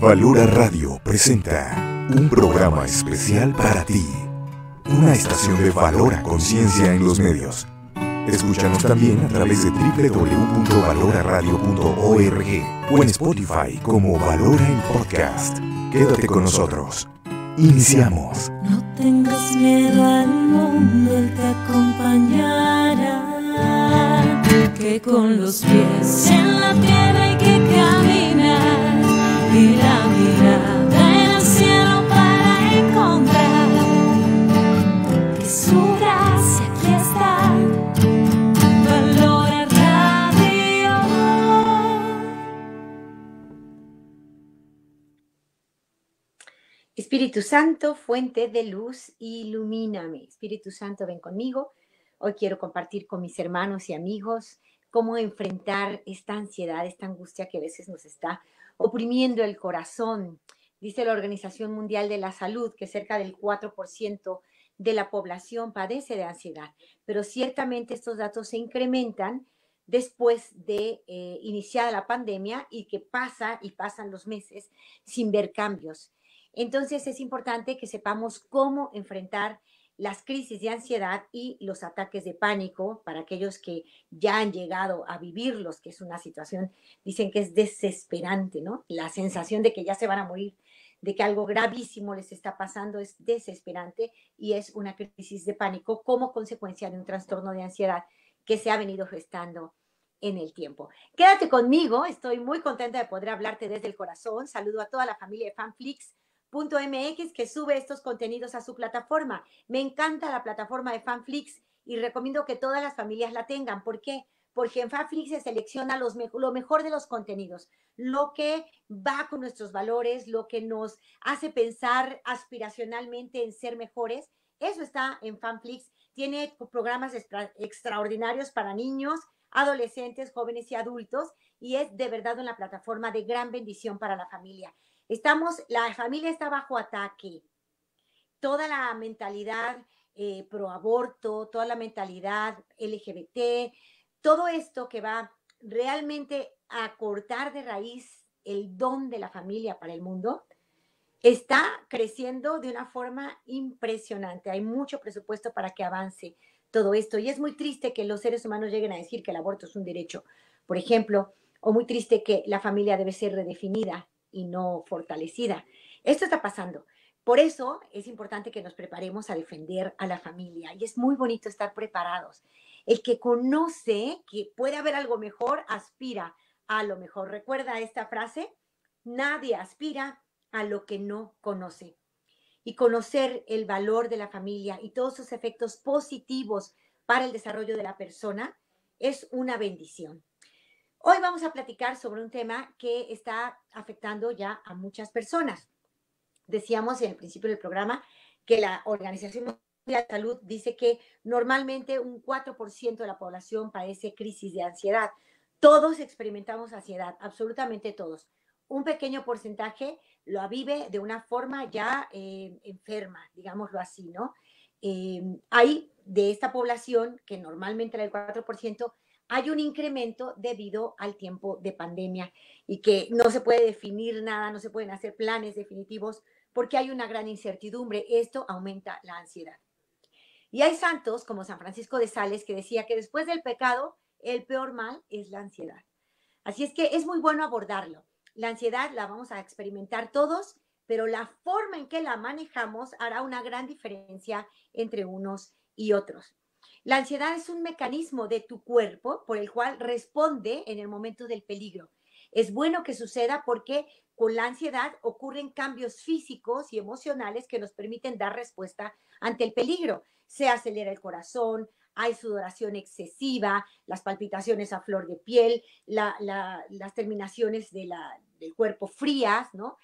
Valora Radio presenta un programa especial para ti. Una estación de Valora Conciencia en los medios. Escúchanos también a través de www.valoraradio.org o en Spotify como Valora el Podcast. Quédate con nosotros. Iniciamos. No tengas miedo al mundo, él te acompañará. Que con los pies en la tierra hay que para Espíritu Santo, fuente de luz, ilumíname. Espíritu Santo, ven conmigo. Hoy quiero compartir con mis hermanos y amigos cómo enfrentar esta ansiedad, esta angustia que a veces nos está oprimiendo el corazón. Dice la Organización Mundial de la Salud que cerca del 4% de la población padece de ansiedad, pero ciertamente estos datos se incrementan después de eh, iniciada la pandemia y que pasa y pasan los meses sin ver cambios. Entonces es importante que sepamos cómo enfrentar las crisis de ansiedad y los ataques de pánico para aquellos que ya han llegado a vivirlos, que es una situación, dicen que es desesperante, ¿no? La sensación de que ya se van a morir, de que algo gravísimo les está pasando es desesperante y es una crisis de pánico como consecuencia de un trastorno de ansiedad que se ha venido gestando en el tiempo. Quédate conmigo, estoy muy contenta de poder hablarte desde el corazón. Saludo a toda la familia de Fanflix .mx que sube estos contenidos a su plataforma. Me encanta la plataforma de Fanflix y recomiendo que todas las familias la tengan. ¿Por qué? Porque en Fanflix se selecciona lo mejor de los contenidos, lo que va con nuestros valores, lo que nos hace pensar aspiracionalmente en ser mejores. Eso está en Fanflix. Tiene programas extraordinarios para niños, adolescentes, jóvenes y adultos y es de verdad una plataforma de gran bendición para la familia. Estamos, la familia está bajo ataque. Toda la mentalidad eh, pro aborto, toda la mentalidad LGBT, todo esto que va realmente a cortar de raíz el don de la familia para el mundo, está creciendo de una forma impresionante. Hay mucho presupuesto para que avance todo esto. Y es muy triste que los seres humanos lleguen a decir que el aborto es un derecho, por ejemplo, o muy triste que la familia debe ser redefinida y no fortalecida. Esto está pasando. Por eso es importante que nos preparemos a defender a la familia y es muy bonito estar preparados. El que conoce que puede haber algo mejor aspira a lo mejor. Recuerda esta frase, nadie aspira a lo que no conoce. Y conocer el valor de la familia y todos sus efectos positivos para el desarrollo de la persona es una bendición. Hoy vamos a platicar sobre un tema que está afectando ya a muchas personas. Decíamos en el principio del programa que la Organización Mundial de la Salud dice que normalmente un 4% de la población padece crisis de ansiedad. Todos experimentamos ansiedad, absolutamente todos. Un pequeño porcentaje lo vive de una forma ya eh, enferma, digámoslo así, ¿no? Eh, hay de esta población, que normalmente el 4%, hay un incremento debido al tiempo de pandemia y que no se puede definir nada, no se pueden hacer planes definitivos porque hay una gran incertidumbre. Esto aumenta la ansiedad. Y hay santos como San Francisco de Sales que decía que después del pecado, el peor mal es la ansiedad. Así es que es muy bueno abordarlo. La ansiedad la vamos a experimentar todos, pero la forma en que la manejamos hará una gran diferencia entre unos y otros. La ansiedad es un mecanismo de tu cuerpo por el cual responde en el momento del peligro. Es bueno que suceda porque con la ansiedad ocurren cambios físicos y emocionales que nos permiten dar respuesta ante el peligro. Se acelera el corazón, hay sudoración excesiva, las palpitaciones a flor de piel, las terminaciones de del cuerpo frías, ¿no?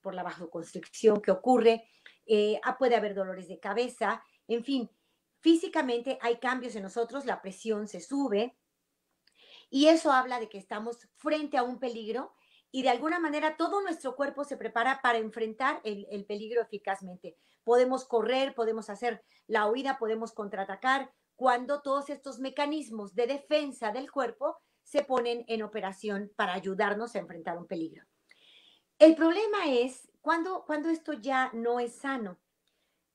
por la vasoconstricción que ocurre, eh, ah, puede haber dolores de cabeza, en fin, Físicamente hay cambios en nosotros, la presión se sube y eso habla de que estamos frente a un peligro y de alguna manera todo nuestro cuerpo se prepara para enfrentar el, peligro eficazmente. Podemos correr, podemos hacer la huida, podemos contraatacar cuando todos estos mecanismos de defensa del cuerpo se ponen en operación para ayudarnos a enfrentar un peligro. El problema es cuando, cuando esto ya no es sano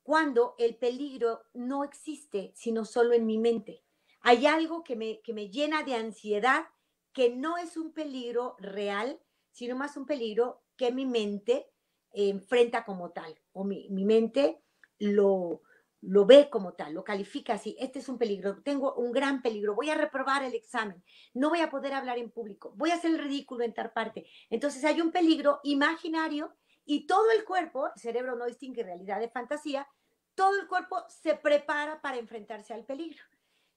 cuando el peligro no existe, sino solo en mi mente. Hay algo que me, que me llena de ansiedad, que no es un peligro real, sino más un peligro que mi mente eh, enfrenta como tal, o mi, mente lo, lo ve como tal, lo califica así, este es un peligro, tengo un gran peligro, voy a reprobar el examen, no voy a poder hablar en público, voy a hacer el ridículo en tal parte. Entonces hay un peligro imaginario y todo el cuerpo, cerebro no distingue realidad de fantasía, todo el cuerpo se prepara para enfrentarse al peligro.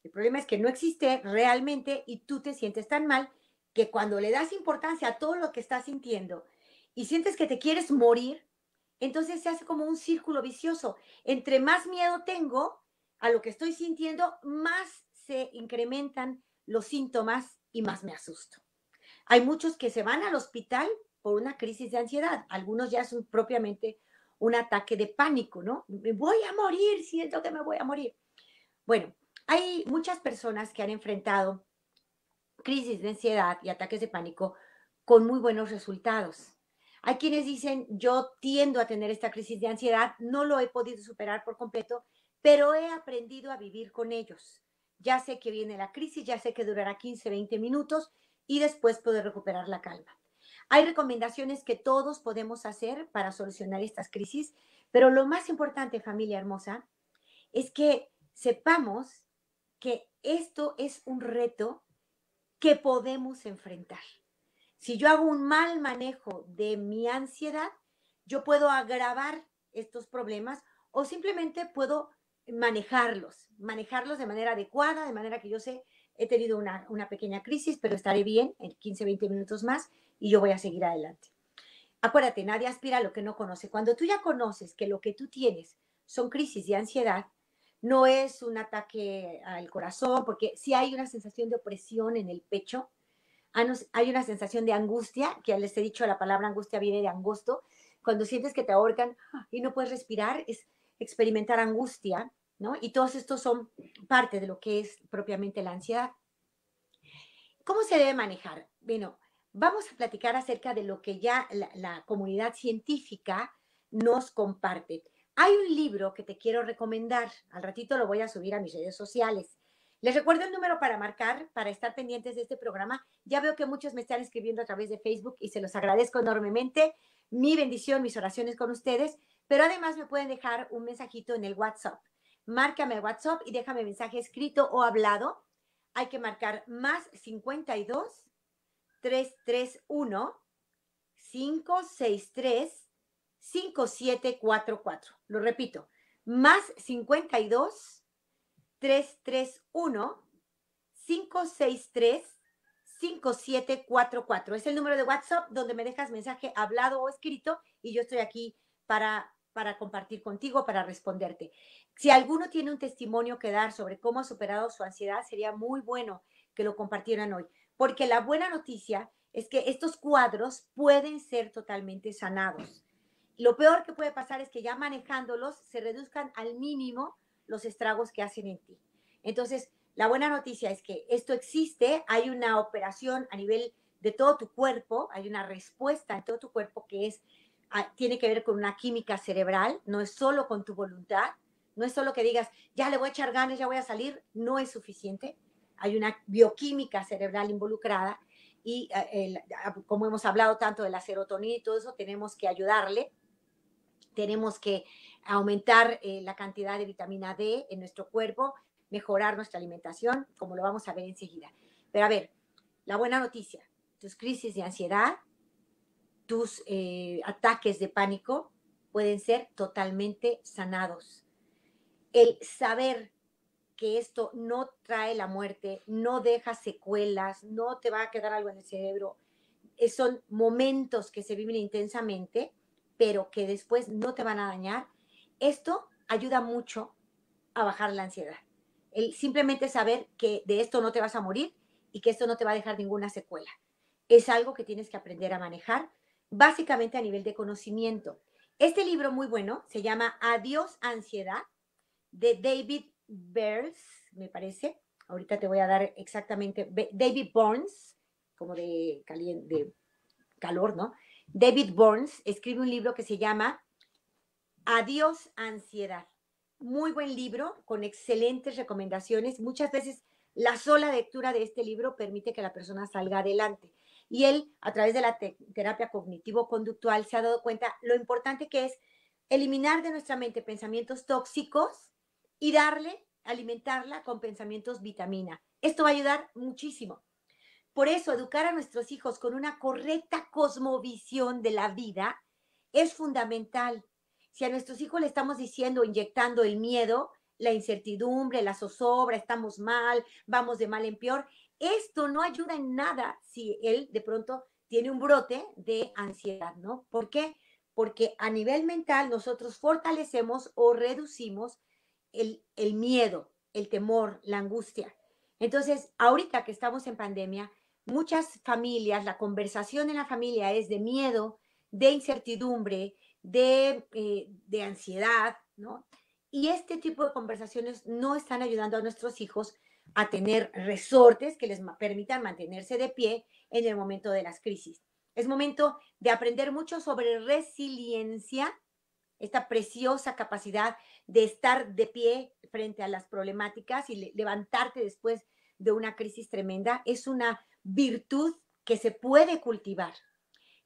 El problema es que no existe realmente y tú te sientes tan mal que cuando le das importancia a todo lo que estás sintiendo y sientes que te quieres morir, entonces se hace como un círculo vicioso. Entre más miedo tengo a lo que estoy sintiendo, más se incrementan los síntomas y más me asusto. Hay muchos que se van al hospital por una crisis de ansiedad. Algunos ya son propiamente un ataque de pánico, ¿no? Me voy a morir, siento que me voy a morir. Bueno, hay muchas personas que han enfrentado crisis de ansiedad y ataques de pánico con muy buenos resultados. Hay quienes dicen, yo tiendo a tener esta crisis de ansiedad, no lo he podido superar por completo, pero he aprendido a vivir con ellos. Ya sé que viene la crisis, ya sé que durará 15, 20 minutos y después puedo recuperar la calma. Hay recomendaciones que todos podemos hacer para solucionar estas crisis, pero lo más importante, familia hermosa, es que sepamos que esto es un reto que podemos enfrentar. Si yo hago un mal manejo de mi ansiedad, yo puedo agravar estos problemas o simplemente puedo manejarlos, manejarlos de manera adecuada, de manera que yo sé, he tenido una, una pequeña crisis, pero estaré bien en 15, 20 minutos más y yo voy a seguir adelante. Acuérdate, nadie aspira a lo que no conoce. Cuando tú ya conoces que lo que tú tienes son crisis de ansiedad, no es un ataque al corazón, porque si hay una sensación de opresión en el pecho, hay una sensación de angustia, que ya les he dicho, la palabra angustia viene de angosto. Cuando sientes que te ahorcan ah, y no puedes respirar, es experimentar angustia, ¿no? Y todos estos son parte de lo que es propiamente la ansiedad. ¿Cómo se debe manejar? Bueno, vamos a platicar acerca de lo que ya la, comunidad científica nos comparte. Hay un libro que te quiero recomendar. Al ratito lo voy a subir a mis redes sociales. Les recuerdo el número para marcar, para estar pendientes de este programa. Ya veo que muchos me están escribiendo a través de Facebook y se los agradezco enormemente. Mi bendición, mis oraciones con ustedes, pero además me pueden dejar un mensajito en el WhatsApp. Márcame WhatsApp y déjame mensaje escrito o hablado. Hay que marcar más 52 331 563 5744. Lo repito, más 52 331 563 5744. Es el número de WhatsApp donde me dejas mensaje hablado o escrito y yo estoy aquí para para compartir contigo, para responderte. Si alguno tiene un testimonio que dar sobre cómo ha superado su ansiedad, sería muy bueno que lo compartieran hoy porque la buena noticia es que estos cuadros pueden ser totalmente sanados. Lo peor que puede pasar es que ya manejándolos se reduzcan al mínimo los estragos que hacen en ti. Entonces, la buena noticia es que esto existe, hay una operación a nivel de todo tu cuerpo, hay una respuesta en todo tu cuerpo que es ah, tiene que ver con una química cerebral, no es solo con tu voluntad, no es solo que digas, ya le voy a echar ganas, ya voy a salir, no es suficiente hay una bioquímica cerebral involucrada y eh, ah, como hemos hablado tanto de la serotonina y todo eso, tenemos que ayudarle, tenemos que aumentar eh, la cantidad de vitamina D en nuestro cuerpo, mejorar nuestra alimentación, como lo vamos a ver enseguida. Pero a ver, la buena noticia, tus crisis de ansiedad, tus eh, ataques de pánico pueden ser totalmente sanados. El saber que esto no trae la muerte, no deja secuelas, no te va a quedar algo en el cerebro. Eh, son momentos que se viven intensamente, pero que después no te van a dañar. Esto ayuda mucho a bajar la ansiedad. El simplemente saber que de esto no te vas a morir y que esto no te va a dejar ninguna secuela. Es algo que tienes que aprender a manejar, básicamente a nivel de conocimiento. Este libro muy bueno se llama Adiós Ansiedad de David Bears, me parece. Ahorita te voy a dar exactamente David Burns, como de, de calor, ¿no? David Burns escribe un libro que se llama Adiós ansiedad. Muy buen libro con excelentes recomendaciones. Muchas veces la sola lectura de este libro permite que la persona salga adelante. Y él, a través de la terapia cognitivo-conductual, se ha dado cuenta lo importante que es eliminar de nuestra mente pensamientos tóxicos y darle, alimentarla con pensamientos vitamina. Esto va a ayudar muchísimo. Por eso, educar a nuestros hijos con una correcta cosmovisión de la vida es fundamental. Si a nuestros hijos le estamos diciendo, inyectando el miedo, la incertidumbre, la zozobra, estamos mal, vamos de mal en peor, esto no ayuda en nada si él de pronto tiene un brote de ansiedad, ¿no? ¿Por qué? Porque a nivel mental nosotros fortalecemos o reducimos el, miedo, el temor, la angustia. Entonces, ahorita que estamos en pandemia, muchas familias, la conversación en la familia es de miedo, de incertidumbre, de, eh, de, ansiedad, ¿no? Y este tipo de conversaciones no están ayudando a nuestros hijos a tener resortes que les permitan mantenerse de pie en el momento de las crisis. Es momento de aprender mucho sobre resiliencia esta preciosa capacidad de estar de pie frente a las problemáticas y levantarte después de una crisis tremenda, es una virtud que se puede cultivar.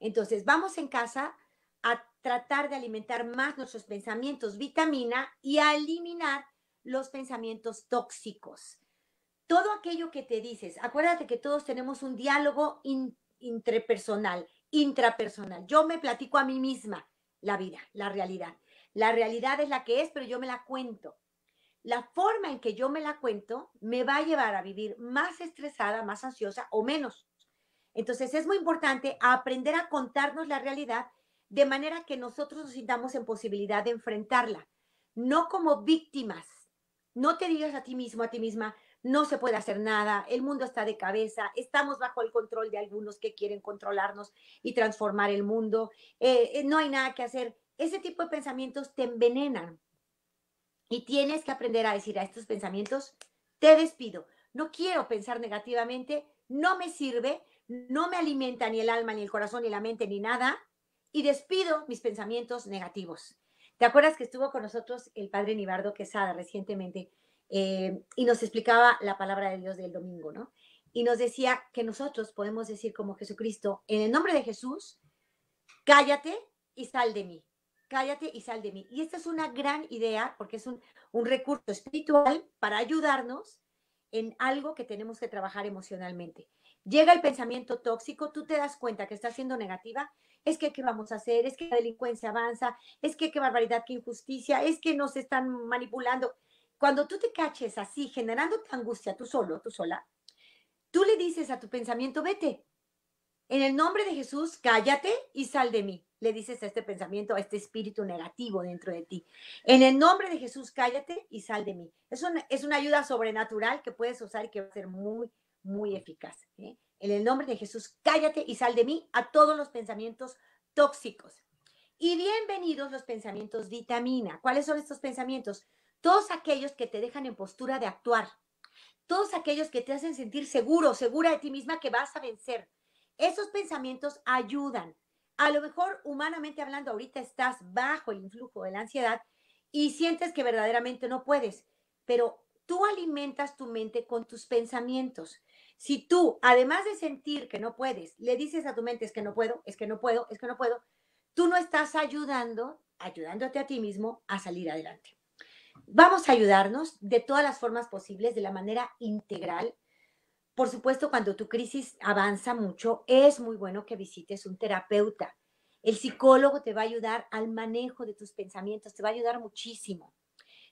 Entonces, vamos en casa a tratar de alimentar más nuestros pensamientos vitamina y a eliminar los pensamientos tóxicos. Todo aquello que te dices, acuérdate que todos tenemos un diálogo intrapersonal. Yo me platico a mí misma, la vida, la realidad. La realidad es la que es, pero yo me la cuento. La forma en que yo me la cuento me va a llevar a vivir más estresada, más ansiosa o menos. Entonces es muy importante aprender a contarnos la realidad de manera que nosotros nos sintamos en posibilidad de enfrentarla, no como víctimas. No te digas a ti mismo, a ti misma, no se puede hacer nada, el mundo está de cabeza, estamos bajo el control de algunos que quieren controlarnos y transformar el mundo, eh, eh, no hay nada que hacer. Ese tipo de pensamientos te envenenan y tienes que aprender a decir a estos pensamientos, te despido, no quiero pensar negativamente, no me sirve, no me alimenta ni el alma, ni el corazón, ni la mente, ni nada, y despido mis pensamientos negativos. ¿Te acuerdas que estuvo con nosotros el padre Nibardo Quesada recientemente? Eh, y nos explicaba la palabra de Dios del domingo, ¿no? Y nos decía que nosotros podemos decir como Jesucristo, en el nombre de Jesús, cállate y sal de mí, cállate y sal de mí. Y esta es una gran idea porque es un, un recurso espiritual para ayudarnos en algo que tenemos que trabajar emocionalmente. Llega el pensamiento tóxico, tú te das cuenta que está siendo negativa, es que qué vamos a hacer, es que la delincuencia avanza, es que qué barbaridad, qué injusticia, es que nos están manipulando. Cuando tú te caches así, generando angustia tú solo, tú sola, tú le dices a tu pensamiento, vete. En el nombre de Jesús, cállate y sal de mí. Le dices a este pensamiento, a este espíritu negativo dentro de ti. En el nombre de Jesús, cállate y sal de mí. Es una, es una ayuda sobrenatural que puedes usar y que va a ser muy, muy eficaz. ¿eh? En el nombre de Jesús, cállate y sal de mí a todos los pensamientos tóxicos. Y bienvenidos los pensamientos vitamina. ¿Cuáles son estos pensamientos? todos aquellos que te dejan en postura de actuar, todos aquellos que te hacen sentir seguro, segura de ti misma que vas a vencer. Esos pensamientos ayudan. A lo mejor humanamente hablando, ahorita estás bajo el influjo de la ansiedad y sientes que verdaderamente no puedes, pero tú alimentas tu mente con tus pensamientos. Si tú, además de sentir que no puedes, le dices a tu mente es que no puedo, es que no puedo, es que no puedo, tú no estás ayudando, ayudándote a ti mismo a salir adelante. Vamos a ayudarnos de todas las formas posibles, de la manera integral. Por supuesto, cuando tu crisis avanza mucho, es muy bueno que visites un terapeuta. El psicólogo te va a ayudar al manejo de tus pensamientos, te va a ayudar muchísimo.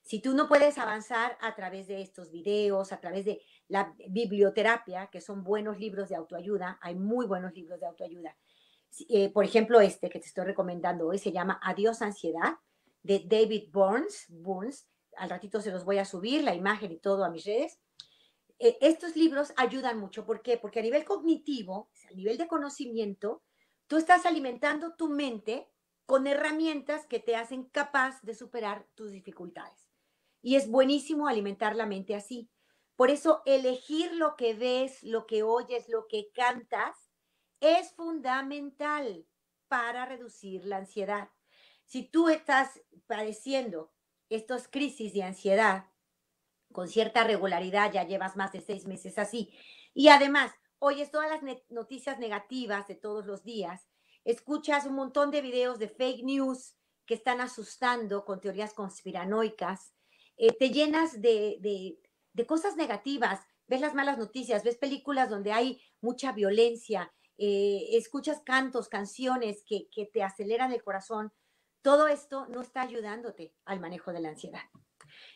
Si tú no puedes avanzar a través de estos videos, a través de la biblioterapia, que son buenos libros de autoayuda, hay muy buenos libros de autoayuda. Eh, por ejemplo, este que te estoy recomendando hoy se llama Adiós Ansiedad, de David Burns. Burns al ratito se los voy a subir, la imagen y todo a mis redes. Eh, estos libros ayudan mucho. ¿Por qué? Porque a nivel cognitivo, a nivel de conocimiento, tú estás alimentando tu mente con herramientas que te hacen capaz de superar tus dificultades. Y es buenísimo alimentar la mente así. Por eso elegir lo que ves, lo que oyes, lo que cantas es fundamental para reducir la ansiedad. Si tú estás padeciendo estos crisis de ansiedad con cierta regularidad, ya llevas más de seis meses así. Y además, oyes todas las noticias negativas de todos los días, escuchas un montón de videos de fake news que están asustando con teorías conspiranoicas, eh, te llenas de, cosas negativas, ves las malas noticias, ves películas donde hay mucha violencia, eh, escuchas cantos, canciones que, que te aceleran el corazón todo esto no está ayudándote al manejo de la ansiedad.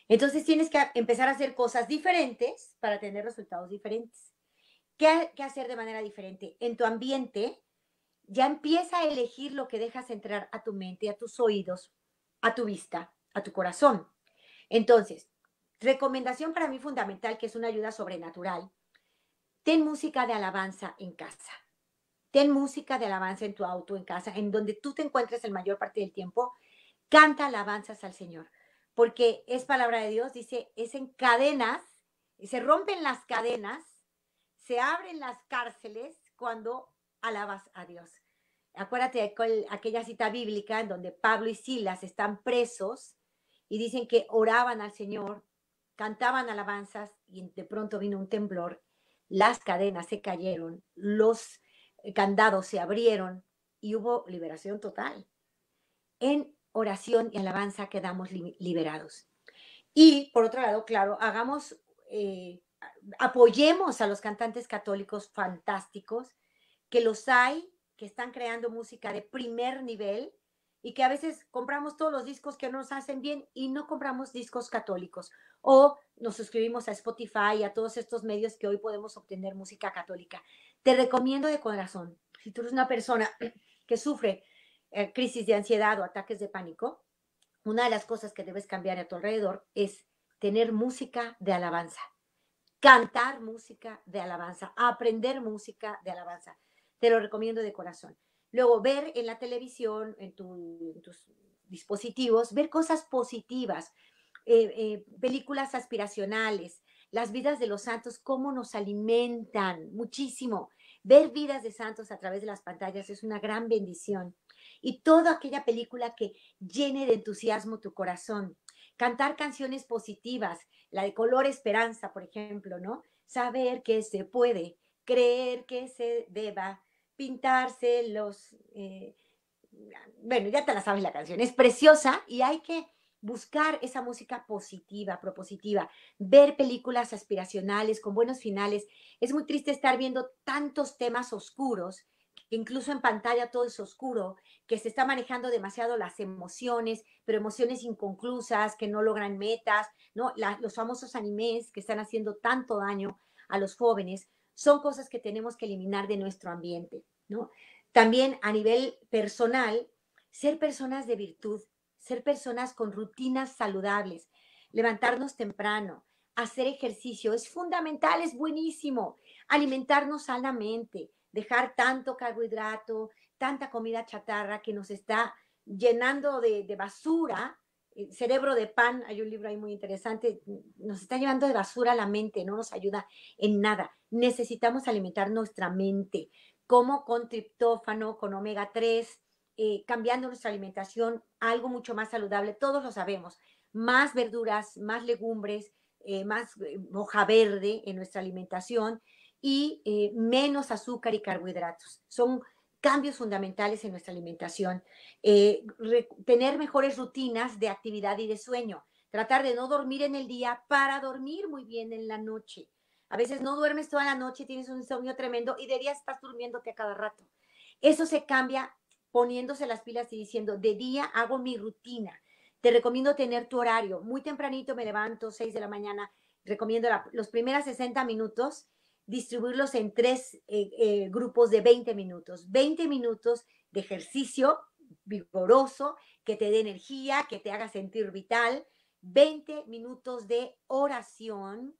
Entonces tienes que empezar a hacer cosas diferentes para tener resultados diferentes. ¿Qué, hacer de manera diferente? En tu ambiente ya empieza a elegir lo que dejas entrar a tu mente, a tus oídos, a tu vista, a tu corazón. Entonces, recomendación para mí fundamental, que es una ayuda sobrenatural, ten música de alabanza en casa. Ten música de alabanza en tu auto, en casa, en donde tú te encuentres el mayor parte del tiempo. Canta alabanzas al Señor, porque es palabra de Dios, dice, es en cadenas, y se rompen las cadenas, se abren las cárceles cuando alabas a Dios. Acuérdate de aquella cita bíblica en donde Pablo y Silas están presos y dicen que oraban al Señor, cantaban alabanzas y de pronto vino un temblor, las cadenas se cayeron, los eh, candados se abrieron y hubo liberación total. En oración y alabanza quedamos liberados. Y por otro lado, claro, hagamos, eh, apoyemos a los cantantes católicos fantásticos, que los hay, que están creando música de primer nivel y que a veces compramos todos los discos que nos hacen bien y no compramos discos católicos. O nos suscribimos a Spotify y a todos estos medios que hoy podemos obtener música católica. Te recomiendo de corazón, si tú eres una persona que sufre eh, crisis de ansiedad o ataques de pánico, una de las cosas que debes cambiar a tu alrededor es tener música de alabanza, cantar música de alabanza, aprender música de alabanza. Te lo recomiendo de corazón. Luego, ver en la televisión, en, tus dispositivos, ver cosas positivas, eh, eh, películas aspiracionales, las vidas de los santos, cómo nos alimentan muchísimo. Ver vidas de santos a través de las pantallas es una gran bendición. Y toda aquella película que llene de entusiasmo tu corazón. Cantar canciones positivas, la de color esperanza, por ejemplo, ¿no? Saber que se puede, creer que se deba, pintarse los... Eh, bueno, ya te la sabes la canción, es preciosa y hay que buscar esa música positiva, propositiva, ver películas aspiracionales con buenos finales. Es muy triste estar viendo tantos temas oscuros, incluso en pantalla todo es oscuro, que se está manejando demasiado las emociones, pero emociones inconclusas, que no logran metas, ¿no? los famosos animes que están haciendo tanto daño a los jóvenes, son cosas que tenemos que eliminar de nuestro ambiente, ¿no? También a nivel personal, ser personas de virtud, ser personas con rutinas saludables, levantarnos temprano, hacer ejercicio, es fundamental, es buenísimo, alimentarnos mente, dejar tanto carbohidrato, tanta comida chatarra que nos está llenando de, basura, eh, cerebro de pan, hay un libro ahí muy interesante, nos está llenando de basura la mente, no nos ayuda en nada. Necesitamos alimentar nuestra mente, como con triptófano, con omega 3, eh, cambiando nuestra alimentación algo mucho más saludable, todos lo sabemos, más verduras, más legumbres, eh, más eh, hoja verde en nuestra alimentación y menos azúcar y carbohidratos. Son cambios fundamentales en nuestra alimentación. tener mejores rutinas de actividad y de sueño. Tratar de no dormir en el día para dormir muy bien en la noche. A veces no duermes toda la noche, tienes un sueño tremendo y de día estás durmiéndote a cada rato. Eso se cambia poniéndose las pilas y diciendo, de día hago mi rutina. Te recomiendo tener tu horario. Muy tempranito me levanto, 6 de la mañana. Recomiendo los primeros 60 minutos distribuirlos en tres eh, eh, grupos de 20 minutos. 20 minutos de ejercicio vigoroso, que te dé energía, que te haga sentir vital. 20 minutos de oración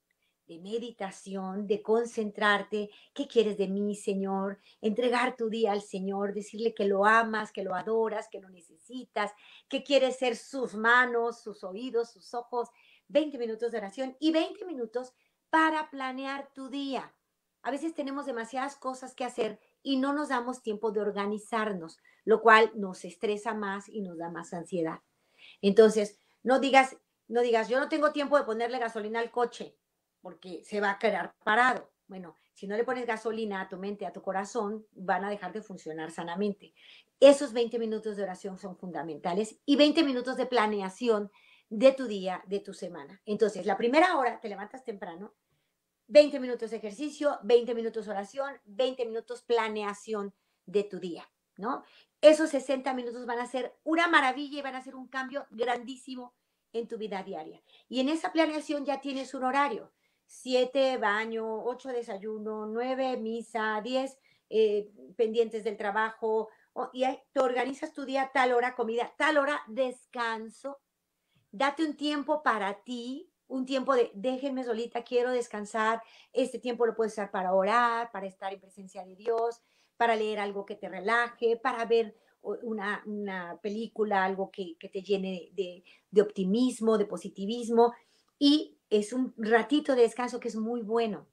de meditación, de concentrarte, qué quieres de mí, Señor, entregar tu día al Señor, decirle que lo amas, que lo adoras, que lo necesitas, que quieres ser sus manos, sus oídos, sus ojos, 20 minutos de oración y 20 minutos para planear tu día. A veces tenemos demasiadas cosas que hacer y no nos damos tiempo de organizarnos, lo cual nos estresa más y nos da más ansiedad. Entonces, no digas, no digas, yo no tengo tiempo de ponerle gasolina al coche porque se va a quedar parado. Bueno, si no le pones gasolina a tu mente, a tu corazón, van a dejar de funcionar sanamente. Esos 20 minutos de oración son fundamentales y 20 minutos de planeación de tu día, de tu semana. Entonces, la primera hora te levantas temprano, 20 minutos de ejercicio, 20 minutos oración, 20 minutos planeación de tu día, ¿no? Esos 60 minutos van a ser una maravilla y van a ser un cambio grandísimo en tu vida diaria. Y en esa planeación ya tienes un horario siete baño, ocho desayuno, nueve misa, diez eh, pendientes del trabajo, y te organizas tu día tal hora comida, tal hora descanso, date un tiempo para ti, un tiempo de déjenme solita, quiero descansar, este tiempo lo puedes usar para orar, para estar en presencia de Dios, para leer algo que te relaje, para ver una, película, algo que, te llene de, de optimismo, de positivismo y es un ratito de descanso que es muy bueno.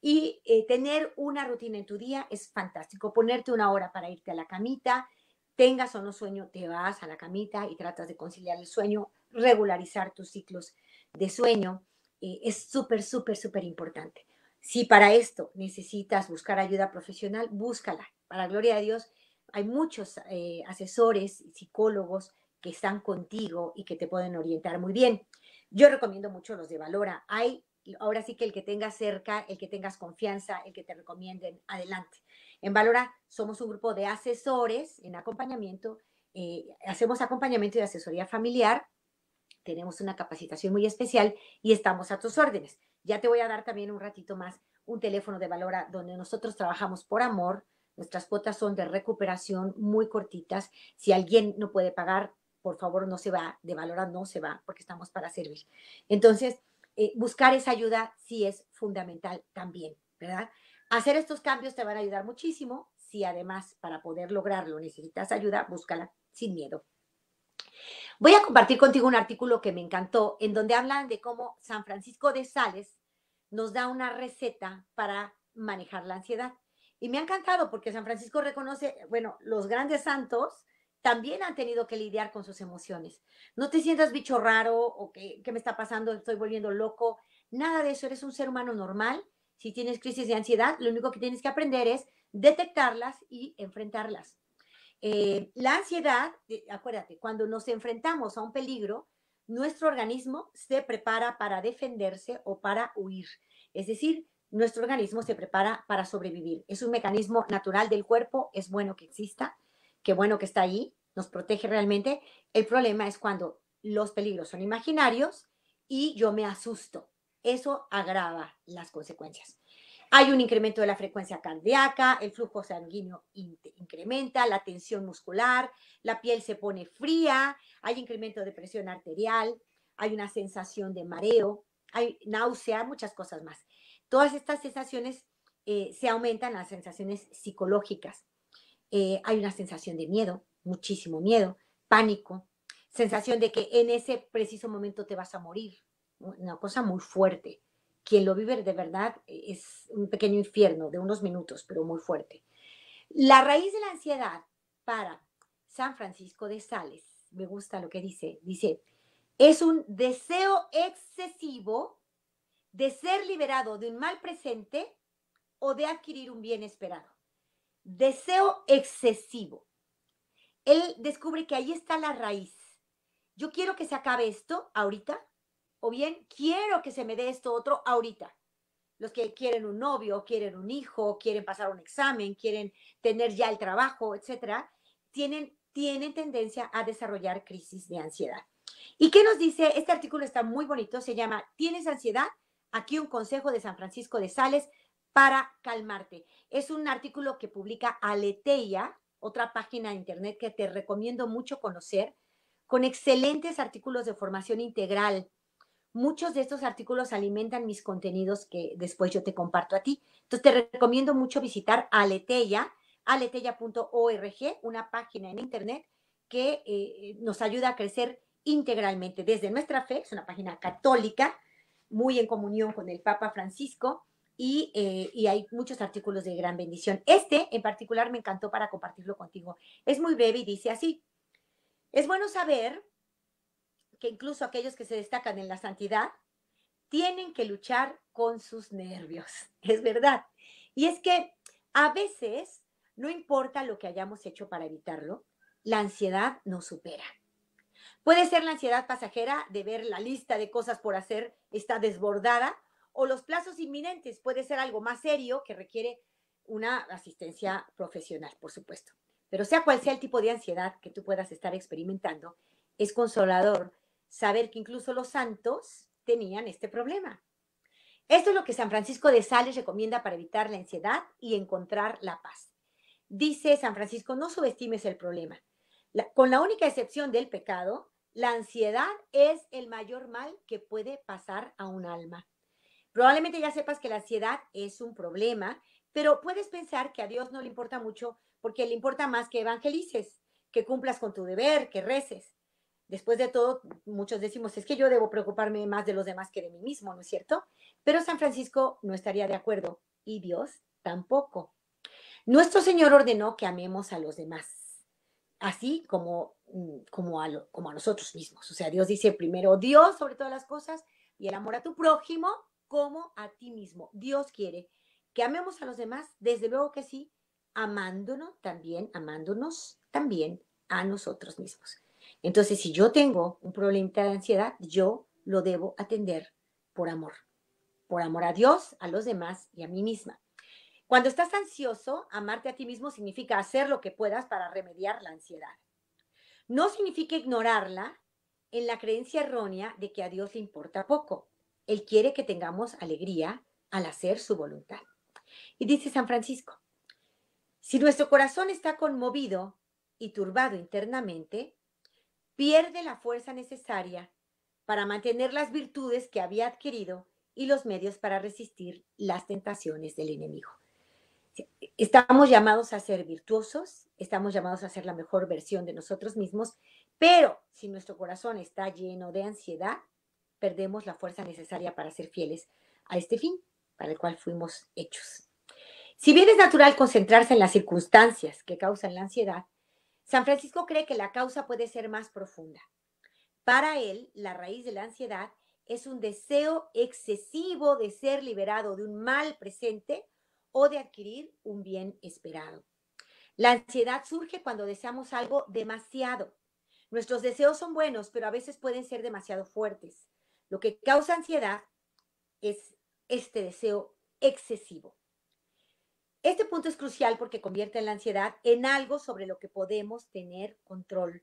Y eh, tener una rutina en tu día es fantástico. Ponerte una hora para irte a la camita, tengas o no sueño, te vas a la camita y tratas de conciliar el sueño, regularizar tus ciclos de sueño. Eh, es súper, súper, súper importante. Si para esto necesitas buscar ayuda profesional, búscala. Para gloria a Dios, hay muchos eh, asesores, psicólogos que están contigo y que te pueden orientar muy bien. Yo recomiendo mucho los de Valora. Hay, ahora sí que el que tengas cerca, el que tengas confianza, el que te recomienden, adelante. En Valora somos un grupo de asesores en acompañamiento, eh, hacemos acompañamiento y asesoría familiar, tenemos una capacitación muy especial y estamos a tus órdenes. Ya te voy a dar también un ratito más un teléfono de Valora donde nosotros trabajamos por amor. Nuestras cuotas son de recuperación muy cortitas. Si alguien no puede pagar, por favor no se va, de valora no se va, porque estamos para servir. Entonces, eh, buscar esa ayuda sí es fundamental también, ¿verdad? Hacer estos cambios te van a ayudar muchísimo. Si además para poder lograrlo necesitas ayuda, búscala sin miedo. Voy a compartir contigo un artículo que me encantó, en donde hablan de cómo San Francisco de Sales nos da una receta para manejar la ansiedad. Y me ha encantado porque San Francisco reconoce, bueno, los grandes santos también han tenido que lidiar con sus emociones. No te sientas bicho raro o que, ¿qué me está pasando? Estoy volviendo loco. Nada de eso, eres un ser humano normal. Si tienes crisis de ansiedad, lo único que tienes que aprender es detectarlas y enfrentarlas. Eh, la ansiedad, eh, acuérdate, cuando nos enfrentamos a un peligro, nuestro organismo se prepara para defenderse o para huir. Es decir, nuestro organismo se prepara para sobrevivir. Es un mecanismo natural del cuerpo, es bueno que exista qué bueno que está allí, nos protege realmente. El problema es cuando los peligros son imaginarios y yo me asusto. Eso agrava las consecuencias. Hay un incremento de la frecuencia cardíaca, el flujo sanguíneo incrementa, la tensión muscular, la piel se pone fría, hay incremento de presión arterial, hay una sensación de mareo, hay náusea, muchas cosas más. Todas estas sensaciones eh, se aumentan las sensaciones psicológicas. Eh, hay una sensación de miedo, muchísimo miedo, pánico, sensación de que en ese preciso momento te vas a morir, una cosa muy fuerte. Quien lo vive de verdad eh, es un pequeño infierno de unos minutos, pero muy fuerte. La raíz de la ansiedad para San Francisco de Sales, me gusta lo que dice, dice, es un deseo excesivo de ser liberado de un mal presente o de adquirir un bien esperado. Deseo excesivo. Él descubre que ahí está la raíz. Yo quiero que se acabe esto ahorita, o bien quiero que se me dé esto otro ahorita. Los que quieren un novio, quieren un hijo, quieren pasar un examen, quieren tener ya el trabajo, etcétera, tienen, tienen tendencia a desarrollar crisis de ansiedad. ¿Y qué nos dice? Este artículo está muy bonito, se llama ¿Tienes ansiedad? Aquí un consejo de San Francisco de Sales para calmarte. Es un artículo que publica Aleteia, otra página de internet que te recomiendo mucho conocer, con excelentes artículos de formación integral. Muchos de estos artículos alimentan mis contenidos que después yo te comparto a ti. Entonces te recomiendo mucho visitar Aleteia, aleteia.org, una página en internet que eh, nos ayuda a crecer integralmente desde nuestra fe, es una página católica, muy en comunión con el Papa Francisco, eh, y, hay muchos artículos de gran bendición. Este en particular me encantó para compartirlo contigo. Es muy breve y dice así, es bueno saber que incluso aquellos que se destacan en la santidad tienen que luchar con sus nervios, es verdad. Y es que a veces, no importa lo que hayamos hecho para evitarlo, la ansiedad nos supera. Puede ser la ansiedad pasajera de ver la lista de cosas por hacer está desbordada o los plazos inminentes, puede ser algo más serio que requiere una asistencia profesional, por supuesto. Pero sea cual sea el tipo de ansiedad que tú puedas estar experimentando, es consolador saber que incluso los santos tenían este problema. Esto es lo que San Francisco de Sales recomienda para evitar la ansiedad y encontrar la paz. Dice San Francisco, no subestimes el problema. con la única excepción del pecado, la ansiedad es el mayor mal que puede pasar a un alma. Probablemente ya sepas que la ansiedad es un problema, pero puedes pensar que a Dios no le importa mucho porque le importa más que evangelices, que cumplas con tu deber, que reces. Después de todo, muchos decimos, es que yo debo preocuparme más de los demás que de mí mismo, ¿no es cierto? Pero San Francisco no estaría de acuerdo y Dios tampoco. Nuestro Señor ordenó que amemos a los demás, así como, mm, como, a, como a nosotros mismos. O sea, Dios dice primero Dios sobre todas las cosas y el amor a tu prójimo como a ti mismo. Dios quiere que amemos a los demás, desde luego que sí, amándonos también, amándonos también a nosotros mismos. Entonces, si yo tengo un problema de ansiedad, yo lo debo atender por amor, por amor a Dios, a los demás y a mí misma. Cuando estás ansioso, amarte a ti mismo significa hacer lo que puedas para remediar la ansiedad. No significa ignorarla en la creencia errónea de que a Dios le importa poco. Él quiere que tengamos alegría al hacer su voluntad. Y dice San Francisco, si nuestro corazón está conmovido y turbado internamente, pierde la fuerza necesaria para mantener las virtudes que había adquirido y los medios para resistir las tentaciones del enemigo. Estamos llamados a ser virtuosos, estamos llamados a ser la mejor versión de nosotros mismos, pero si nuestro corazón está lleno de ansiedad, perdemos la fuerza necesaria para ser fieles a este fin para el cual fuimos hechos. Si bien es natural concentrarse en las circunstancias que causan la ansiedad, San Francisco cree que la causa puede ser más profunda. Para él, la raíz de la ansiedad es un deseo excesivo de ser liberado de un mal presente o de adquirir un bien esperado. La ansiedad surge cuando deseamos algo demasiado. Nuestros deseos son buenos, pero a veces pueden ser demasiado fuertes. Lo que causa ansiedad es este deseo excesivo. Este punto es crucial porque convierte la ansiedad en algo sobre lo que podemos tener control.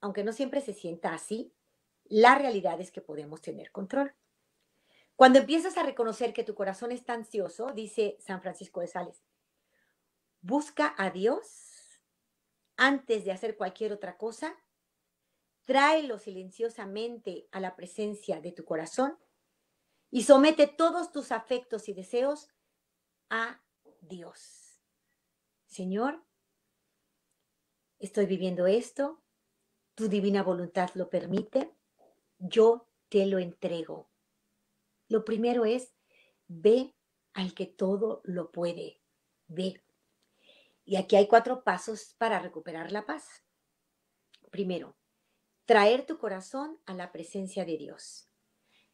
Aunque no siempre se sienta así, la realidad es que podemos tener control. Cuando empiezas a reconocer que tu corazón está ansioso, dice San Francisco de Sales, busca a Dios antes de hacer cualquier otra cosa tráelo silenciosamente a la presencia de tu corazón y somete todos tus afectos y deseos a Dios. Señor, estoy viviendo esto, tu divina voluntad lo permite, yo te lo entrego. Lo primero es, ve al que todo lo puede, ve. Y aquí hay cuatro pasos para recuperar la paz. Primero, traer tu corazón a la presencia de Dios.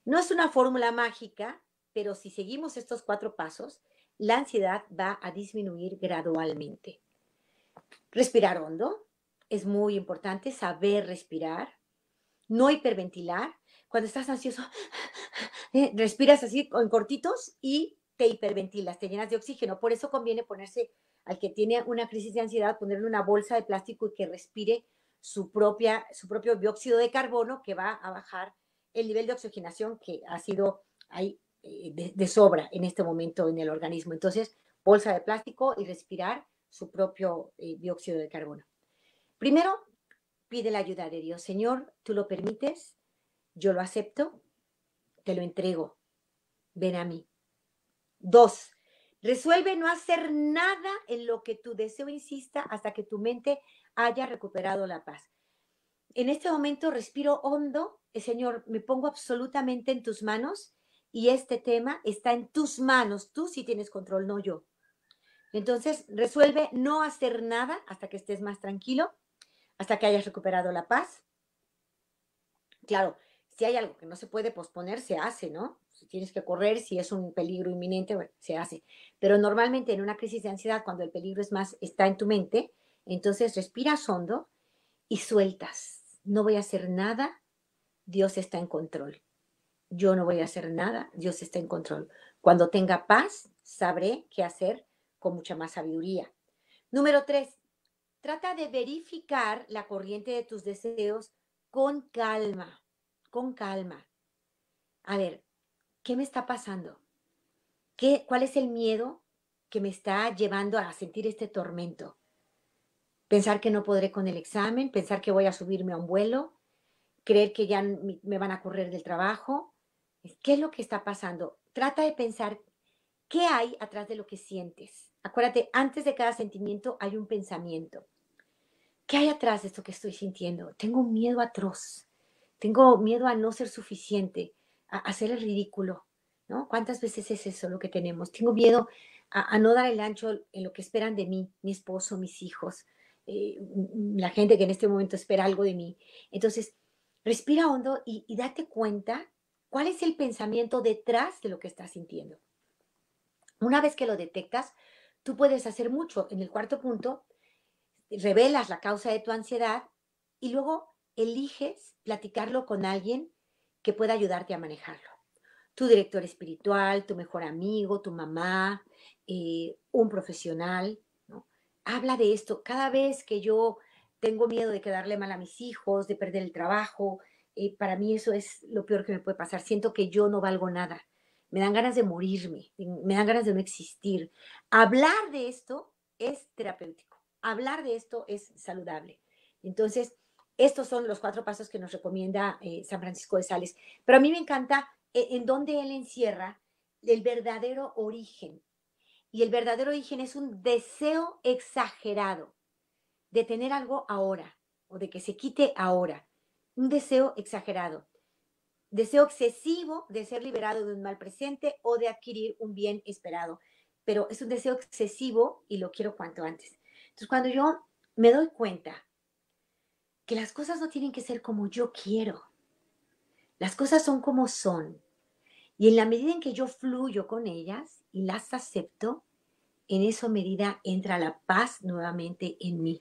No es una fórmula mágica, pero si seguimos estos cuatro pasos, la ansiedad va a disminuir gradualmente. Respirar hondo es muy importante, saber respirar, no hiperventilar. Cuando estás ansioso, eh, respiras así en cortitos y te hiperventilas, te llenas de oxígeno. Por eso conviene ponerse al que tiene una crisis de ansiedad, ponerle una bolsa de plástico y que respire su, propia, su propio dióxido de carbono que va a bajar el nivel de oxigenación que ha sido eh, de, sobra en este momento en el organismo. Entonces, bolsa de plástico y respirar su propio eh, dióxido de carbono. Primero, pide la ayuda de Dios. Señor, tú lo permites, yo lo acepto, te lo entrego. Ven a mí. Dos, Resuelve no hacer nada en lo que tu deseo insista hasta que tu mente haya recuperado la paz. En este momento respiro hondo, eh, Señor, me pongo absolutamente en tus manos y este tema está en tus manos, tú sí tienes control, no yo. Entonces, resuelve no hacer nada hasta que estés más tranquilo, hasta que hayas recuperado la paz. Claro, si hay algo que no se puede posponer, se hace, ¿no? si tienes que correr, si es un peligro inminente, se hace. Pero normalmente en una crisis de ansiedad, cuando el peligro es más, está en tu mente, entonces respiras hondo y sueltas. No voy a hacer nada, Dios está en control. Yo no voy a hacer nada, Dios está en control. Cuando tenga paz, sabré qué hacer con mucha más sabiduría. Número tres, trata de verificar la corriente de tus deseos con calma, con calma. A ver, ¿qué me está pasando? ¿Qué, ¿Cuál es el miedo que me está llevando a sentir este tormento? Pensar que no podré con el examen, pensar que voy a subirme a un vuelo, creer que ya me van a correr del trabajo. ¿Qué es lo que está pasando? Trata de pensar qué hay atrás de lo que sientes. Acuérdate, antes de cada sentimiento hay un pensamiento. ¿Qué hay atrás de esto que estoy sintiendo? Tengo un miedo atroz. Tengo miedo a no ser suficiente hacer el ridículo, ¿no? ¿Cuántas veces es eso lo que tenemos? Tengo miedo a, no dar el ancho en lo que esperan de mí, mi esposo, mis hijos, eh, mm, la gente que en este momento espera algo de mí. Entonces, respira hondo y, y date cuenta cuál es el pensamiento detrás de lo que estás sintiendo. Una vez que lo detectas, tú puedes hacer mucho. En el cuarto punto, revelas la causa de tu ansiedad y luego eliges platicarlo con alguien que pueda ayudarte a manejarlo. Tu director espiritual, tu mejor amigo, tu mamá, eh, un profesional. ¿no? Habla de esto. Cada vez que yo tengo miedo de quedarle mal a mis hijos, de perder el trabajo, eh, para mí eso es lo peor que me puede pasar. Siento que yo no valgo nada. Me dan ganas de morirme, me dan ganas de no existir. Hablar de esto es terapéutico. Hablar de esto es saludable. Entonces, estos son los cuatro pasos que nos recomienda eh, San Francisco de Sales. Pero a mí me encanta eh, en donde él encierra el verdadero origen. Y el verdadero origen es un deseo exagerado de tener algo ahora o de que se quite ahora. Un deseo exagerado. Deseo excesivo de ser liberado de un mal presente o de adquirir un bien esperado. Pero es un deseo excesivo y lo quiero cuanto antes. Entonces, cuando yo me doy cuenta que las cosas no tienen que ser como yo quiero. Las cosas son como son. Y en la medida en que yo fluyo con ellas y las acepto, en esa medida entra la paz nuevamente en mí.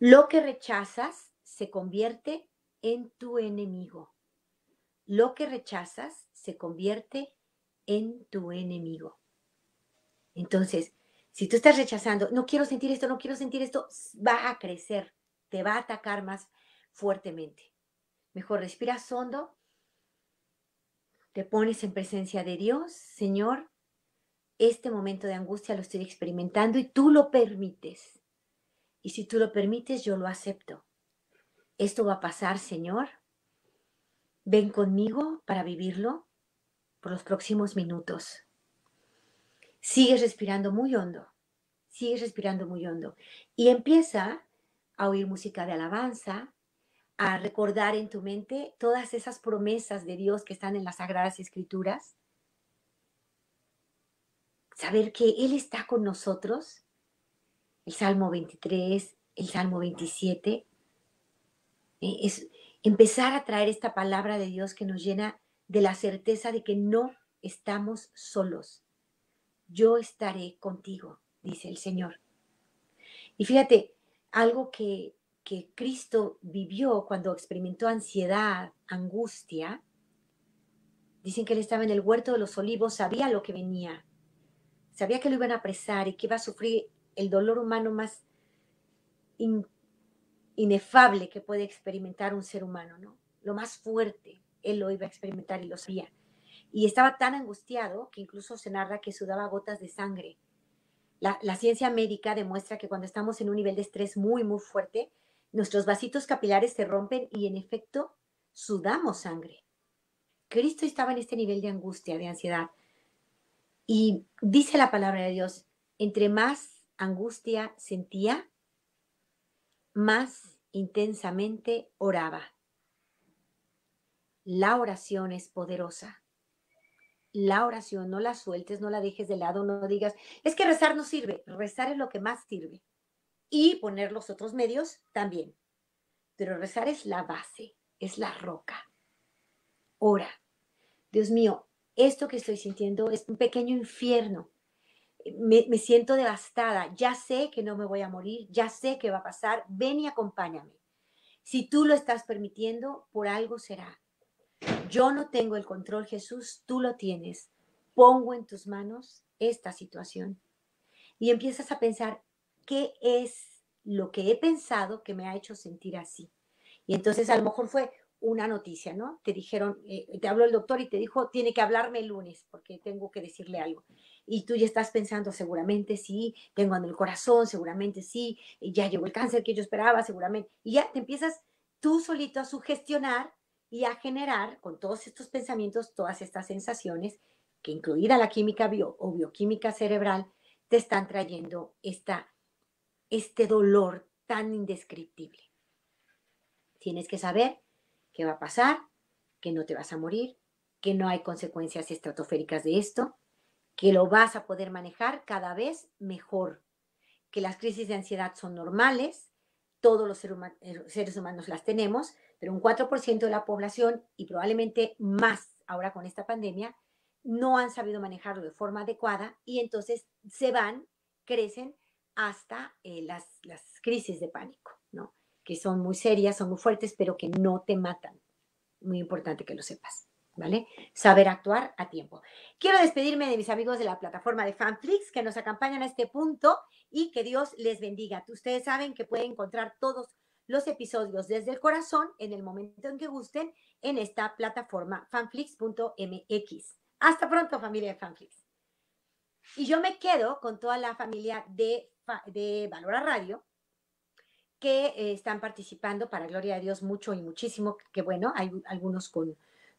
Lo que rechazas se convierte en tu enemigo. Lo que rechazas se convierte en tu enemigo. Entonces, si tú estás rechazando, no quiero sentir esto, no quiero sentir esto, va a crecer, te va a atacar más fuertemente. Mejor respiras hondo, te pones en presencia de Dios, Señor, este momento de angustia lo estoy experimentando y tú lo permites. Y si tú lo permites, yo lo acepto. Esto va a pasar, Señor. Ven conmigo para vivirlo por los próximos minutos. Sigues respirando muy hondo, sigues respirando muy hondo. Y empieza a oír música de alabanza, a recordar en tu mente todas esas promesas de Dios que están en las Sagradas Escrituras. Saber que Él está con nosotros. El Salmo 23, el Salmo 27. Eh, es empezar a traer esta palabra de Dios que nos llena de la certeza de que no estamos solos, yo estaré contigo, dice el Señor. Y fíjate, algo que, que Cristo vivió cuando experimentó ansiedad, angustia, dicen que él estaba en el huerto de los olivos, sabía lo que venía, sabía que lo iban a apresar y que iba a sufrir el dolor humano más inefable que puede experimentar un ser humano, ¿no? Lo más fuerte, él lo iba a experimentar y lo sabía y estaba tan angustiado que incluso se narra que sudaba gotas de sangre. La, ciencia médica demuestra que cuando estamos en un nivel de estrés muy, muy fuerte, nuestros vasitos capilares se rompen y en efecto sudamos sangre. Cristo estaba en este nivel de angustia, de ansiedad. Y dice la palabra de Dios, entre más angustia sentía, más intensamente oraba. La oración es poderosa la oración, no la sueltes, no la dejes de lado, no digas, es que rezar no sirve, rezar es lo que más sirve. Y poner los otros medios también. Pero rezar es la base, es la roca. Ora. Dios mío, esto que estoy sintiendo es un pequeño infierno. Me, me siento devastada, ya sé que no me voy a morir, ya sé que va a pasar, ven y acompáñame. Si tú lo estás permitiendo, por algo será yo no tengo el control, Jesús, tú lo tienes. Pongo en tus manos esta situación. Y empiezas a pensar, ¿qué es lo que he pensado que me ha hecho sentir así? Y entonces a lo mejor fue una noticia, ¿no? Te dijeron, eh, te habló el doctor y te dijo, tiene que hablarme el lunes porque tengo que decirle algo. Y tú ya estás pensando, seguramente sí, tengo en el corazón, seguramente sí, ya llegó el cáncer que yo esperaba, seguramente. Y ya te empiezas tú solito a sugestionar y a generar con todos estos pensamientos, todas estas sensaciones, que incluida la química bio o bioquímica cerebral, te están trayendo esta, este dolor tan indescriptible. Tienes que saber qué va a pasar, que no te vas a morir, que no hay consecuencias estratosféricas de esto, que lo vas a poder manejar cada vez mejor, que las crisis de ansiedad son normales, todos los eh, seres humanos las tenemos, pero un 4% de la población y probablemente más ahora con esta pandemia, no han sabido manejarlo de forma adecuada y entonces se van, crecen hasta eh, las, las, crisis de pánico, ¿no? Que son muy serias, son muy fuertes, pero que no te matan. Muy importante que lo sepas. ¿vale? Saber actuar a tiempo. Quiero despedirme de mis amigos de la plataforma de Fanflix que nos acompañan a este punto y que Dios les bendiga. Ustedes saben que pueden encontrar todos los episodios desde el corazón en el momento en que gusten en esta plataforma fanflix.mx. Hasta pronto, familia de Fanflix. Y yo me quedo con toda la familia de, de Valora Radio que eh, están participando, para gloria de Dios, mucho y muchísimo, que bueno, hay algunos con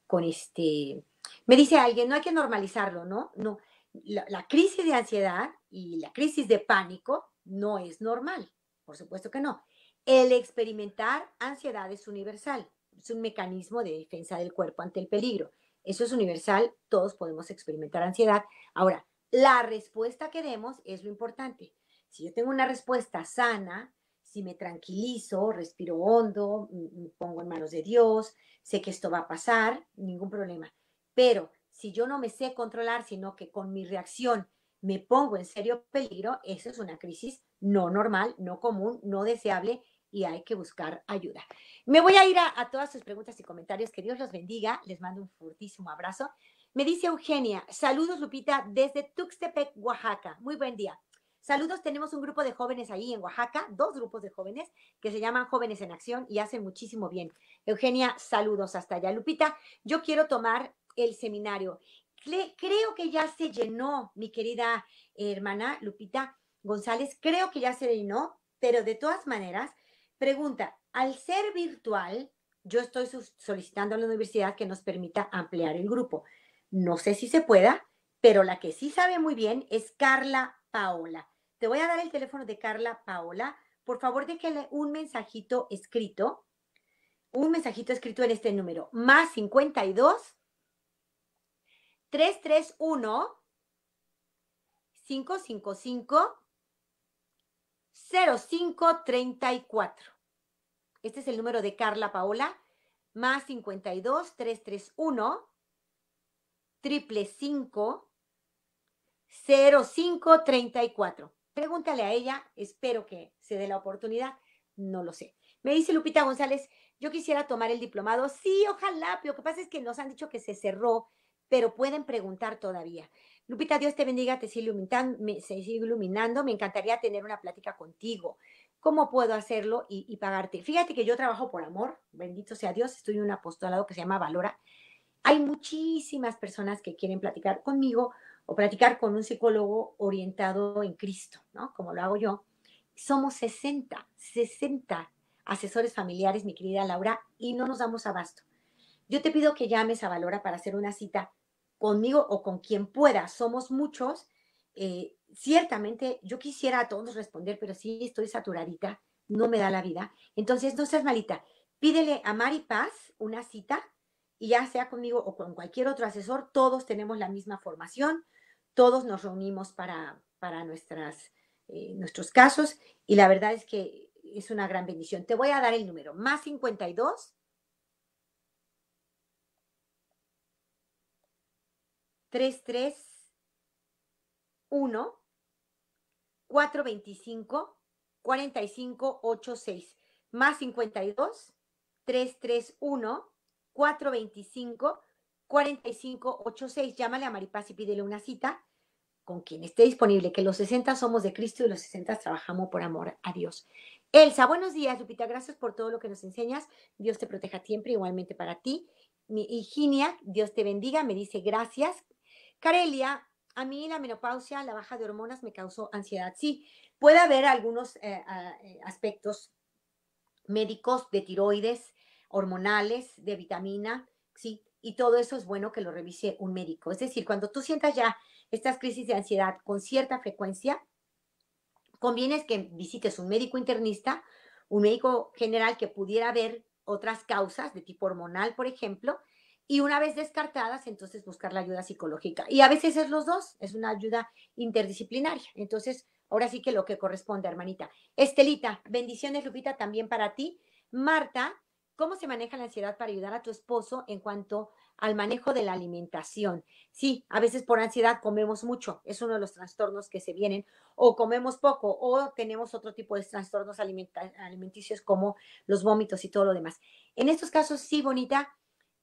con este... Me dice alguien, no hay que normalizarlo, ¿no? No, la, la crisis de ansiedad y la crisis de pánico no es normal, por supuesto que no. El experimentar ansiedad es universal, es un mecanismo de defensa del cuerpo ante el peligro. Eso es universal, todos podemos experimentar ansiedad. Ahora, la respuesta que demos es lo importante. Si yo tengo una respuesta sana, si me tranquilizo, respiro hondo, me pongo en manos de Dios, sé que esto va a pasar, ningún problema. Pero si yo no me sé controlar, sino que con mi reacción me pongo en serio peligro, eso es una crisis no normal, no común, no deseable y hay que buscar ayuda. Me voy a ir a, todas sus preguntas y comentarios. Que Dios los bendiga. Les mando un fortísimo abrazo. Me dice Eugenia, saludos Lupita desde Tuxtepec, Oaxaca. Muy buen día. Saludos, tenemos un grupo de jóvenes ahí en Oaxaca, dos grupos de jóvenes que se llaman Jóvenes en Acción y hacen muchísimo bien. Eugenia, saludos hasta allá. Lupita, yo quiero tomar el seminario. Creo que ya se llenó, mi querida hermana Lupita González, creo que ya se llenó, pero de todas maneras, pregunta, al ser virtual, yo estoy solicitando a la universidad que nos permita ampliar el grupo. No sé si se pueda, pero la que sí sabe muy bien es Carla Paola. Te voy a dar el teléfono de Carla Paola. Por favor, déjale un mensajito escrito, un mensajito escrito en este número, más 52 331 555 0534. Este es el número de Carla Paola, más 52 331 555 0534. Pregúntale a ella, espero que se dé la oportunidad, no lo sé. Me dice Lupita González, yo quisiera tomar el diplomado. Sí, ojalá, pero lo que pasa es que nos han dicho que se cerró, pero pueden preguntar todavía. Lupita, Dios te bendiga, te sigue iluminando, me encantaría tener una plática contigo. ¿Cómo puedo hacerlo y, y pagarte? Fíjate que yo trabajo por amor, bendito sea Dios, estoy en un apostolado que se llama Valora. Hay muchísimas personas que quieren platicar conmigo o platicar con un psicólogo orientado en Cristo, ¿no? Como lo hago yo. Somos 60, 60 asesores familiares, mi querida Laura, y no nos damos abasto. Yo te pido que llames a Valora para hacer una cita conmigo o con quien pueda. Somos muchos. Eh, ciertamente, yo quisiera a todos responder, pero sí estoy saturadita, no me da la vida. Entonces, no seas malita. Pídele a Mari Paz una cita y ya sea conmigo o con cualquier otro asesor, todos tenemos la misma formación, todos nos reunimos para, nuestras, eh, nuestros casos y la verdad es que es una gran bendición. Te voy a dar el número, más 52. 331 425 4586 más 52 331 425 4586. Llámale a Maripaz y pídele una cita con quien esté disponible, que los 60 somos de Cristo y los 60 trabajamos por amor a Dios. Elsa, buenos días, Lupita. Gracias por todo lo que nos enseñas. Dios te proteja siempre, igualmente para ti. Mi Dios te bendiga, me dice gracias. Carelia, a mí la menopausia, la baja de hormonas me causó ansiedad. Sí, puede haber algunos eh, eh, aspectos médicos de tiroides, hormonales, de vitamina, sí, y todo eso es bueno que lo revise un médico. Es decir, cuando tú sientas ya estas crisis de ansiedad con cierta frecuencia, conviene que visites un médico internista, un médico general que pudiera ver otras causas de tipo hormonal, por ejemplo, y una vez descartadas, entonces buscar la ayuda psicológica. Y a veces es los dos, es una ayuda interdisciplinaria. Entonces, ahora sí que lo que corresponde, hermanita. Estelita, bendiciones, Lupita, también para ti. Marta ¿Cómo se maneja la ansiedad para ayudar a tu esposo en cuanto al manejo de la alimentación? Sí, a veces por ansiedad comemos mucho, es uno de los trastornos que se vienen, o comemos poco, o tenemos otro tipo de trastornos alimenticios como los vómitos y todo lo demás. En estos casos, sí, bonita,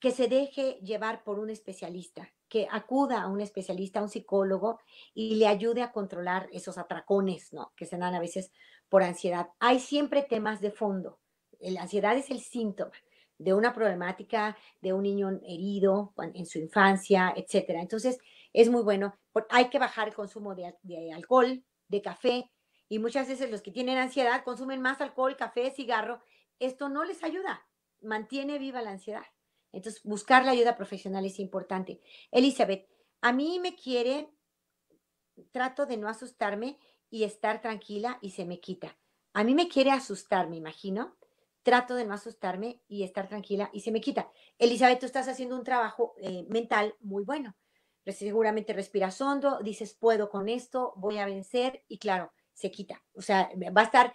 que se deje llevar por un especialista, que acuda a un especialista, a un psicólogo, y le ayude a controlar esos atracones, ¿no? Que se dan a veces por ansiedad. Hay siempre temas de fondo la ansiedad es el síntoma de una problemática de un niño herido en su infancia, etcétera. Entonces, es muy bueno. Hay que bajar el consumo de, alcohol, de café, y muchas veces los que tienen ansiedad consumen más alcohol, café, cigarro. Esto no les ayuda, mantiene viva la ansiedad. Entonces, buscar la ayuda profesional es importante. Elizabeth, a mí me quiere, trato de no asustarme y estar tranquila y se me quita. A mí me quiere asustar, me imagino, trato de no asustarme y estar tranquila y se me quita. Elizabeth, tú estás haciendo un trabajo eh, mental muy bueno. Seguramente respiras hondo, dices, puedo con esto, voy a vencer y claro, se quita. O sea, va a estar,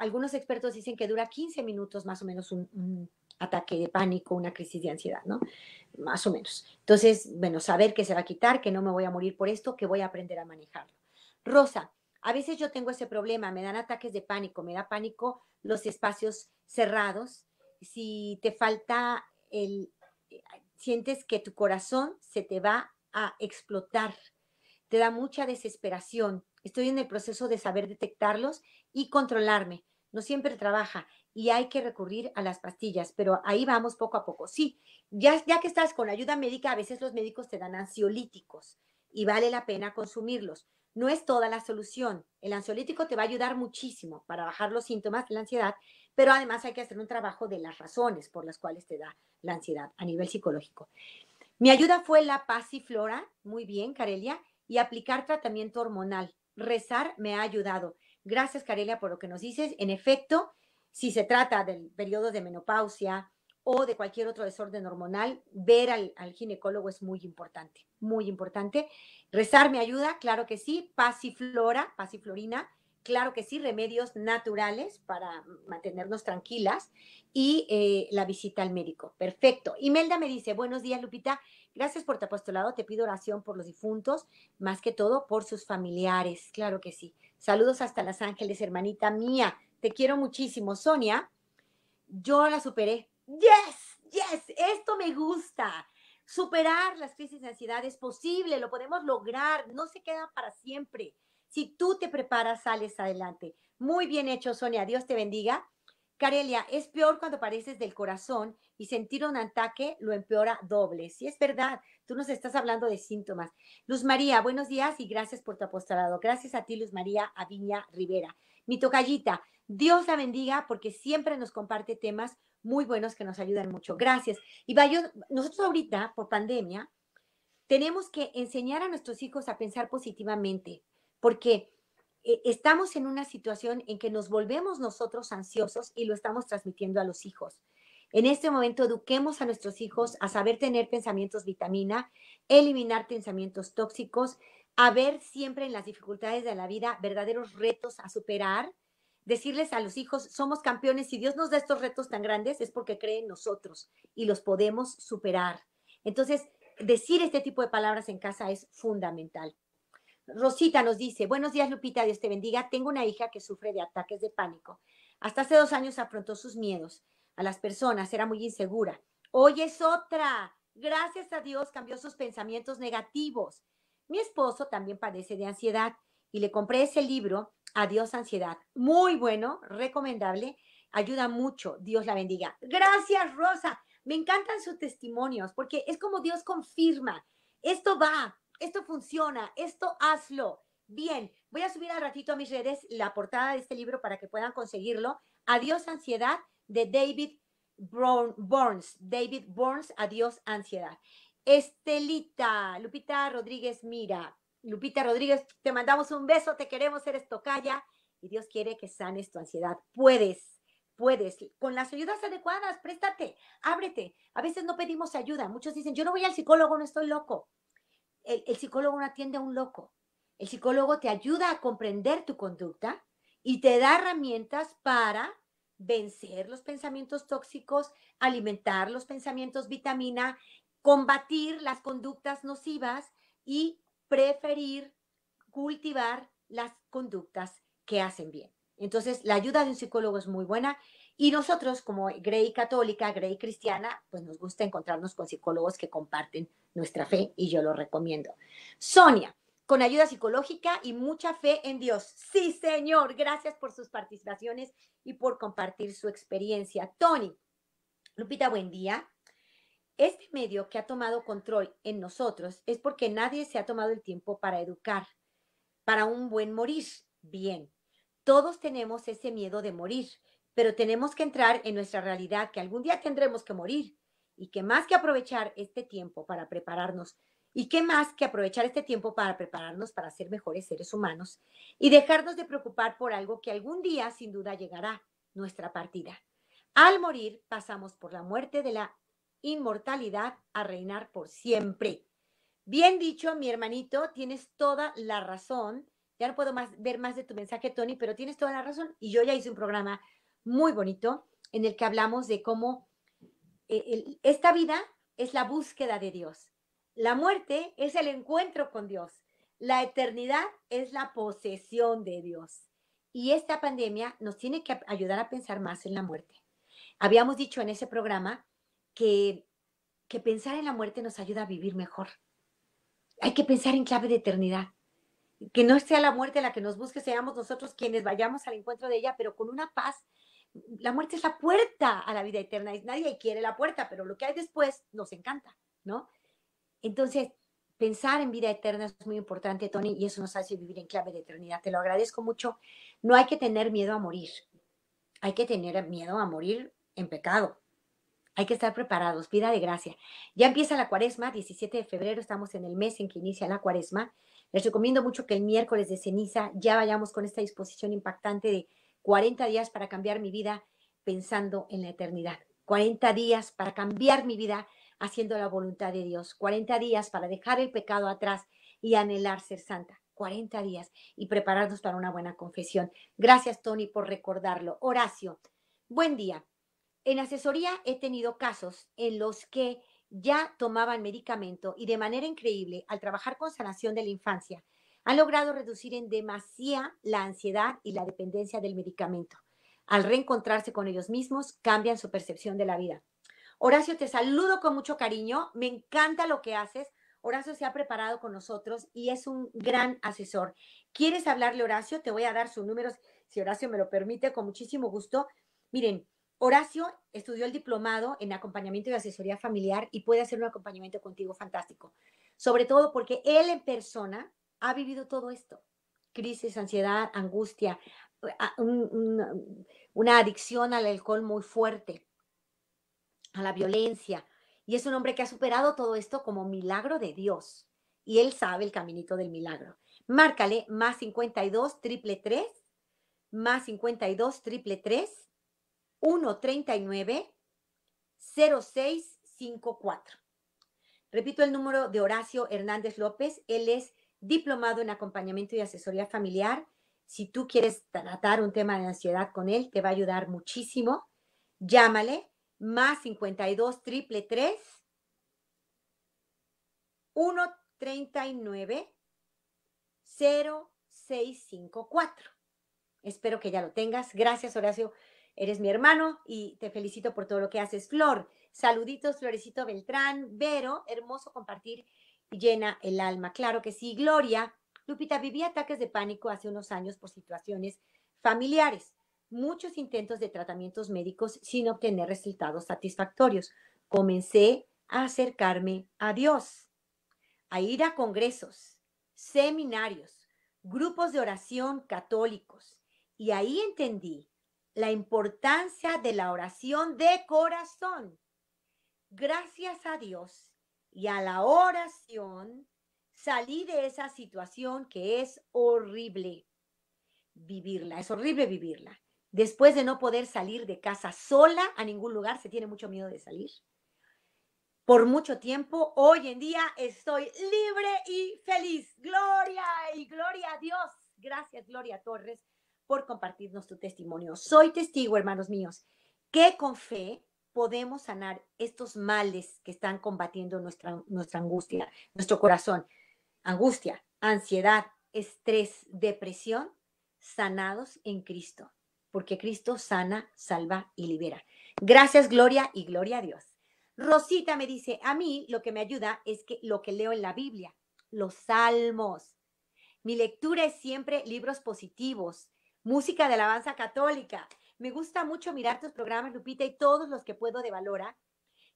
algunos expertos dicen que dura 15 minutos más o menos un, un ataque de pánico, una crisis de ansiedad, ¿no? Más o menos. Entonces, bueno, saber que se va a quitar, que no me voy a morir por esto, que voy a aprender a manejarlo. Rosa, a veces yo tengo ese problema, me dan ataques de pánico, me da pánico los espacios cerrados. Si te falta el, eh, sientes que tu corazón se te va a explotar, te da mucha desesperación. Estoy en el proceso de saber detectarlos y controlarme. No siempre trabaja y hay que recurrir a las pastillas, pero ahí vamos poco a poco. Sí, ya, ya que estás con ayuda médica, a veces los médicos te dan ansiolíticos y vale la pena consumirlos no es toda la solución. El ansiolítico te va a ayudar muchísimo para bajar los síntomas de la ansiedad, pero además hay que hacer un trabajo de las razones por las cuales te da la ansiedad a nivel psicológico. Mi ayuda fue la pasiflora, muy bien, Carelia, y aplicar tratamiento hormonal. Rezar me ha ayudado. Gracias, Carelia, por lo que nos dices. En efecto, si se trata del periodo de menopausia, o de cualquier otro desorden hormonal, ver al, ginecólogo es muy importante, muy importante. Rezar me ayuda, claro que sí. Pasiflora, pasiflorina, claro que sí. Remedios naturales para mantenernos tranquilas y eh, la visita al médico. Perfecto. Imelda me dice, buenos días Lupita, gracias por tu apostolado, te pido oración por los difuntos, más que todo por sus familiares, claro que sí. Saludos hasta las Ángeles, hermanita mía, te quiero muchísimo. Sonia, yo la superé, yes, yes, esto me gusta. Superar las crisis de ansiedad es posible, lo podemos lograr, no se queda para siempre. Si tú te preparas, sales adelante. Muy bien hecho, Sonia, Dios te bendiga. Carelia, es peor cuando pareces del corazón y sentir un ataque lo empeora doble. Sí, es verdad, tú nos estás hablando de síntomas. Luz María, buenos días y gracias por tu apostolado. Gracias a ti, Luz María Aviña Rivera. Mi tocallita, Dios la bendiga porque siempre nos comparte temas muy buenos que nos ayudan mucho. Gracias. Y vaya, nosotros ahorita, por pandemia, tenemos que enseñar a nuestros hijos a pensar positivamente, porque eh, estamos en una situación en que nos volvemos nosotros ansiosos y lo estamos transmitiendo a los hijos. En este momento eduquemos a nuestros hijos a saber tener pensamientos vitamina, eliminar pensamientos tóxicos, a ver siempre en las dificultades de la vida verdaderos retos a superar decirles a los hijos, somos campeones, si Dios nos da estos retos tan grandes es porque cree en nosotros y los podemos superar. Entonces, decir este tipo de palabras en casa es fundamental. Rosita nos dice, buenos días Lupita, Dios te bendiga. Tengo una hija que sufre de ataques de pánico. Hasta hace dos años afrontó sus miedos a las personas, era muy insegura. Hoy es otra. Gracias a Dios cambió sus pensamientos negativos. Mi esposo también padece de ansiedad y le compré ese libro Adiós ansiedad. Muy bueno, recomendable, ayuda mucho. Dios la bendiga. Gracias, Rosa. Me encantan sus testimonios porque es como Dios confirma, esto va, esto funciona, esto hazlo. Bien, voy a subir al ratito a mis redes la portada de este libro para que puedan conseguirlo. Adiós ansiedad de David Burns. David Burns, Adiós ansiedad. Estelita, Lupita Rodríguez Mira, Lupita Rodríguez, te mandamos un beso, te queremos, eres tocaya y Dios quiere que sanes tu ansiedad. Puedes, puedes, con las ayudas adecuadas, préstate, ábrete. A veces no pedimos ayuda. Muchos dicen, yo no voy al psicólogo, no estoy loco. El, el psicólogo no atiende a un loco. El psicólogo te ayuda a comprender tu conducta y te da herramientas para vencer los pensamientos tóxicos, alimentar los pensamientos vitamina, combatir las conductas nocivas y preferir cultivar las conductas que hacen bien. Entonces, la ayuda de un psicólogo es muy buena y nosotros, como Grey católica, Grey cristiana, pues nos gusta encontrarnos con psicólogos que comparten nuestra fe y yo lo recomiendo. Sonia, con ayuda psicológica y mucha fe en Dios. Sí, señor, gracias por sus participaciones y por compartir su experiencia. Tony, Lupita, buen día. Este medio que ha tomado control en nosotros es porque nadie se ha tomado el tiempo para educar, para un buen morir. Bien, todos tenemos ese miedo de morir, pero tenemos que entrar en nuestra realidad que algún día tendremos que morir y que más que aprovechar este tiempo para prepararnos y que más que aprovechar este tiempo para prepararnos para ser mejores seres humanos y dejarnos de preocupar por algo que algún día sin duda llegará, nuestra partida. Al morir pasamos por la muerte de la inmortalidad a reinar por siempre. Bien dicho, mi hermanito, tienes toda la razón. Ya no puedo más, ver más de tu mensaje, Tony, pero tienes toda la razón. Y yo ya hice un programa muy bonito en el que hablamos de cómo eh, esta vida es la búsqueda de Dios. La muerte es el encuentro con Dios. La eternidad es la posesión de Dios. Y esta pandemia nos tiene que ayudar a pensar más en la muerte. Habíamos dicho en ese programa que, pensar en la muerte nos ayuda a vivir mejor. Hay que pensar en clave de eternidad. Que no sea la muerte la que nos busque, seamos nosotros quienes vayamos al encuentro de ella, pero con una paz. La muerte es la puerta a la vida eterna. Nadie quiere la puerta, pero lo que hay después nos encanta, ¿no? Entonces, pensar en vida eterna es muy importante, Tony, y eso nos hace vivir en clave de eternidad. Te lo agradezco mucho. No hay que tener miedo a morir. Hay que tener miedo a morir en pecado, hay que estar preparados, vida de gracia. Ya empieza la cuaresma, 17 de febrero, estamos en el mes en que inicia la cuaresma. Les recomiendo mucho que el miércoles de ceniza ya vayamos con esta disposición impactante de 40 días para cambiar mi vida pensando en la eternidad. 40 días para cambiar mi vida haciendo la voluntad de Dios. 40 días para dejar el pecado atrás y anhelar ser santa. 40 días y prepararnos para una buena confesión. Gracias, Tony, por recordarlo. Horacio, buen día. En asesoría he tenido casos en los que ya tomaban medicamento y de manera increíble, al trabajar con sanación de la infancia, han logrado reducir en demasía la ansiedad y la dependencia del medicamento. Al reencontrarse con ellos mismos, cambian su percepción de la vida. Horacio, te saludo con mucho cariño, me encanta lo que haces. Horacio se ha preparado con nosotros y es un gran asesor. ¿Quieres hablarle, Horacio? Te voy a dar su número, si Horacio me lo permite, con muchísimo gusto. Miren, Horacio estudió el diplomado en acompañamiento y asesoría familiar y puede hacer un acompañamiento contigo fantástico, sobre todo porque él en persona ha vivido todo esto, crisis, ansiedad, angustia, una, adicción al alcohol muy fuerte, a la violencia, y es un hombre que ha superado todo esto como milagro de Dios, y él sabe el caminito del milagro. Márcale más 52 triple 3, más 52 triple 3 139 0654. Repito el número de Horacio Hernández López. Él es diplomado en acompañamiento y asesoría familiar. Si tú quieres tratar un tema de ansiedad con él, te va a ayudar muchísimo. Llámale más 52 333 139 0654. Espero que ya lo tengas. Gracias, Horacio. Eres mi hermano y te felicito por todo lo que haces, Flor. Saluditos, Florecito Beltrán, Vero, hermoso compartir, llena el alma. Claro que sí, Gloria. Lupita, viví ataques de pánico hace unos años por situaciones familiares, muchos intentos de tratamientos médicos sin obtener resultados satisfactorios. Comencé a acercarme a Dios, a ir a congresos, seminarios, grupos de oración católicos. Y ahí entendí la importancia de la oración de corazón. Gracias a Dios y a la oración salí de esa situación que es horrible vivirla, es horrible vivirla. Después de no poder salir de casa sola a ningún lugar, se tiene mucho miedo de salir. Por mucho tiempo, hoy en día estoy libre y feliz. Gloria y gloria a Dios. Gracias, Gloria Torres, por compartirnos tu testimonio. Soy testigo, hermanos míos, que con fe podemos sanar estos males que están combatiendo nuestra, nuestra angustia, nuestro corazón. Angustia, ansiedad, estrés, depresión, sanados en Cristo, porque Cristo sana, salva y libera. Gracias, Gloria, y gloria a Dios. Rosita me dice, a mí lo que me ayuda es que lo que leo en la Biblia, los salmos. Mi lectura es siempre libros positivos, música de alabanza católica. Me gusta mucho mirar tus programas, Lupita, y todos los que puedo de Valora,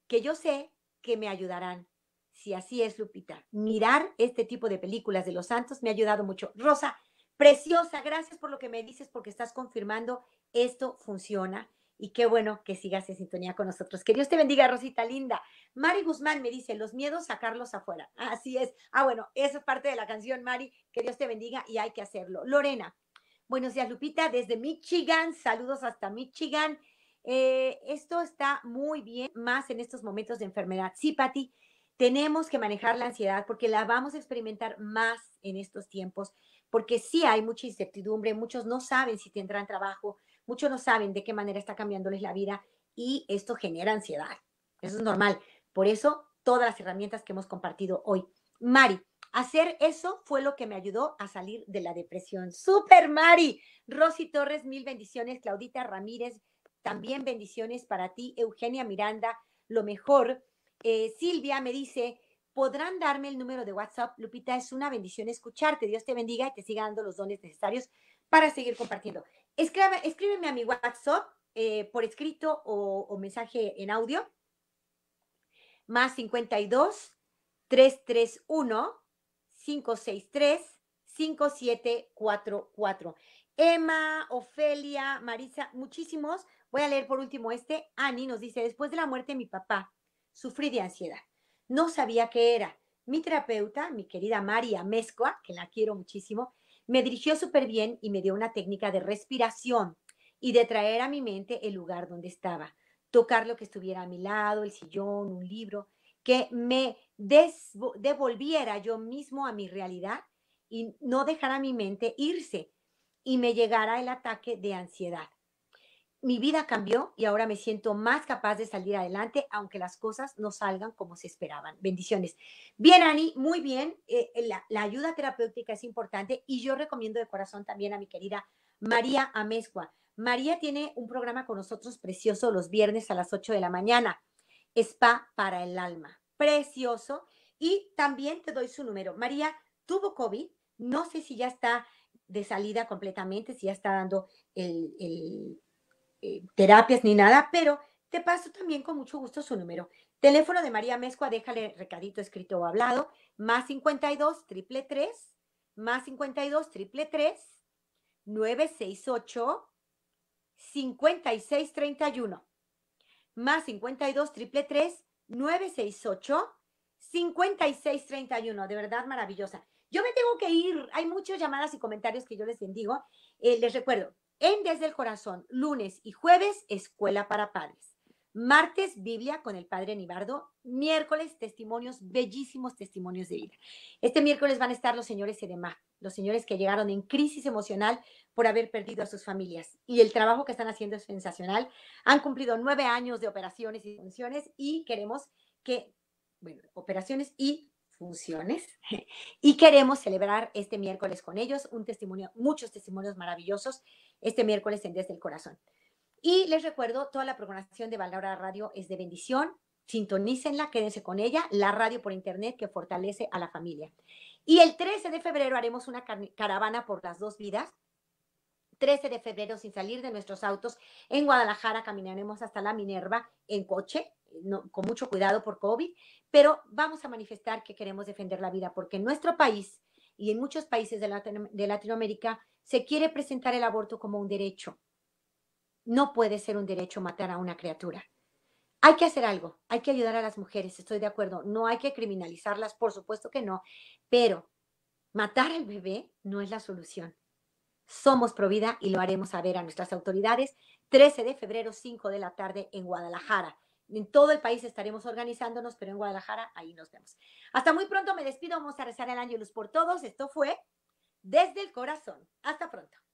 que yo sé que me ayudarán. Si así es, Lupita, mirar este tipo de películas de los santos me ha ayudado mucho. Rosa, preciosa, gracias por lo que me dices, porque estás confirmando esto funciona. Y qué bueno que sigas en sintonía con nosotros. Que Dios te bendiga, Rosita linda. Mari Guzmán me dice, los miedos, sacarlos afuera. Así es. Ah, bueno, esa es parte de la canción, Mari. Que Dios te bendiga y hay que hacerlo. Lorena, Buenos días, Lupita, desde Michigan. Saludos hasta Michigan. Eh, esto está muy bien, más en estos momentos de enfermedad. Sí, Pati, tenemos que manejar la ansiedad porque la vamos a experimentar más en estos tiempos, porque sí hay mucha incertidumbre, muchos no saben si tendrán trabajo, muchos no saben de qué manera está cambiándoles la vida y esto genera ansiedad. Eso es normal. Por eso, todas las herramientas que hemos compartido hoy. Mari, Hacer eso fue lo que me ayudó a salir de la depresión. Super Mari, Rosy Torres, mil bendiciones, Claudita Ramírez, también bendiciones para ti, Eugenia Miranda, lo mejor. Eh, Silvia me dice, ¿podrán darme el número de WhatsApp? Lupita, es una bendición escucharte. Dios te bendiga y te siga dando los dones necesarios para seguir compartiendo. escríbeme a mi WhatsApp eh, por escrito o, o, mensaje en audio. Más 52 331 563-5744. Emma, Ofelia, Marisa, muchísimos. Voy a leer por último este. Ani nos dice, después de la muerte de mi papá, sufrí de ansiedad. No sabía qué era. Mi terapeuta, mi querida María Mezcua, que la quiero muchísimo, me dirigió súper bien y me dio una técnica de respiración y de traer a mi mente el lugar donde estaba, tocar lo que estuviera a mi lado, el sillón, un libro, que me devolviera yo mismo a mi realidad y no dejara mi mente irse y me llegara el ataque de ansiedad. Mi vida cambió y ahora me siento más capaz de salir adelante, aunque las cosas no salgan como se esperaban. Bendiciones. Bien, Ani, muy bien. Eh, eh, la, la, ayuda terapéutica es importante y yo recomiendo de corazón también a mi querida María Amezcua. María tiene un programa con nosotros precioso los viernes a las 8 de la mañana, Spa para el Alma precioso. Y también te doy su número. María tuvo COVID, no sé si ya está de salida completamente, si ya está dando el, eh, terapias ni nada, pero te paso también con mucho gusto su número. Teléfono de María Mezcua, déjale recadito escrito o hablado, más 52 triple 3, más 52 triple 3, 968 5631, más 52 triple 3, 968-5631. De verdad, maravillosa. Yo me tengo que ir. Hay muchas llamadas y comentarios que yo les bendigo. Eh, les recuerdo, en Desde el Corazón, lunes y jueves, Escuela para Padres. Martes, Biblia con el Padre Nibardo. Miércoles, testimonios, bellísimos testimonios de vida. Este miércoles van a estar los señores Edema los señores que llegaron en crisis emocional por haber perdido a sus familias. Y el trabajo que están haciendo es sensacional. Han cumplido nueve años de operaciones y funciones y queremos que, operaciones y funciones. Y queremos celebrar este miércoles con ellos un testimonio, muchos testimonios maravillosos este miércoles en Desde el Corazón. Y les recuerdo, toda la programación de Valora Radio es de bendición. Sintonícenla, quédense con ella, la radio por internet que fortalece a la familia. Y el 13 de febrero haremos una caravana por las dos vidas 13 de febrero sin salir de nuestros autos en Guadalajara. Caminaremos hasta la Minerva en coche, con mucho cuidado por COVID, pero vamos a manifestar que queremos defender la vida porque en nuestro país y en muchos países de Latinoamérica se quiere presentar el aborto como un derecho. No puede ser un derecho matar a una criatura. Hay que hacer algo, hay que ayudar a las mujeres, estoy de acuerdo. No hay que criminalizarlas, por supuesto que no, pero matar al bebé no es la solución. Somos Provida y lo haremos saber a nuestras autoridades 13 de febrero, 5 de la tarde en Guadalajara. En todo el país estaremos organizándonos, pero en Guadalajara ahí nos vemos. Hasta muy pronto, me despido, vamos a rezar el ángelus por todos. Esto fue Desde el Corazón. Hasta pronto.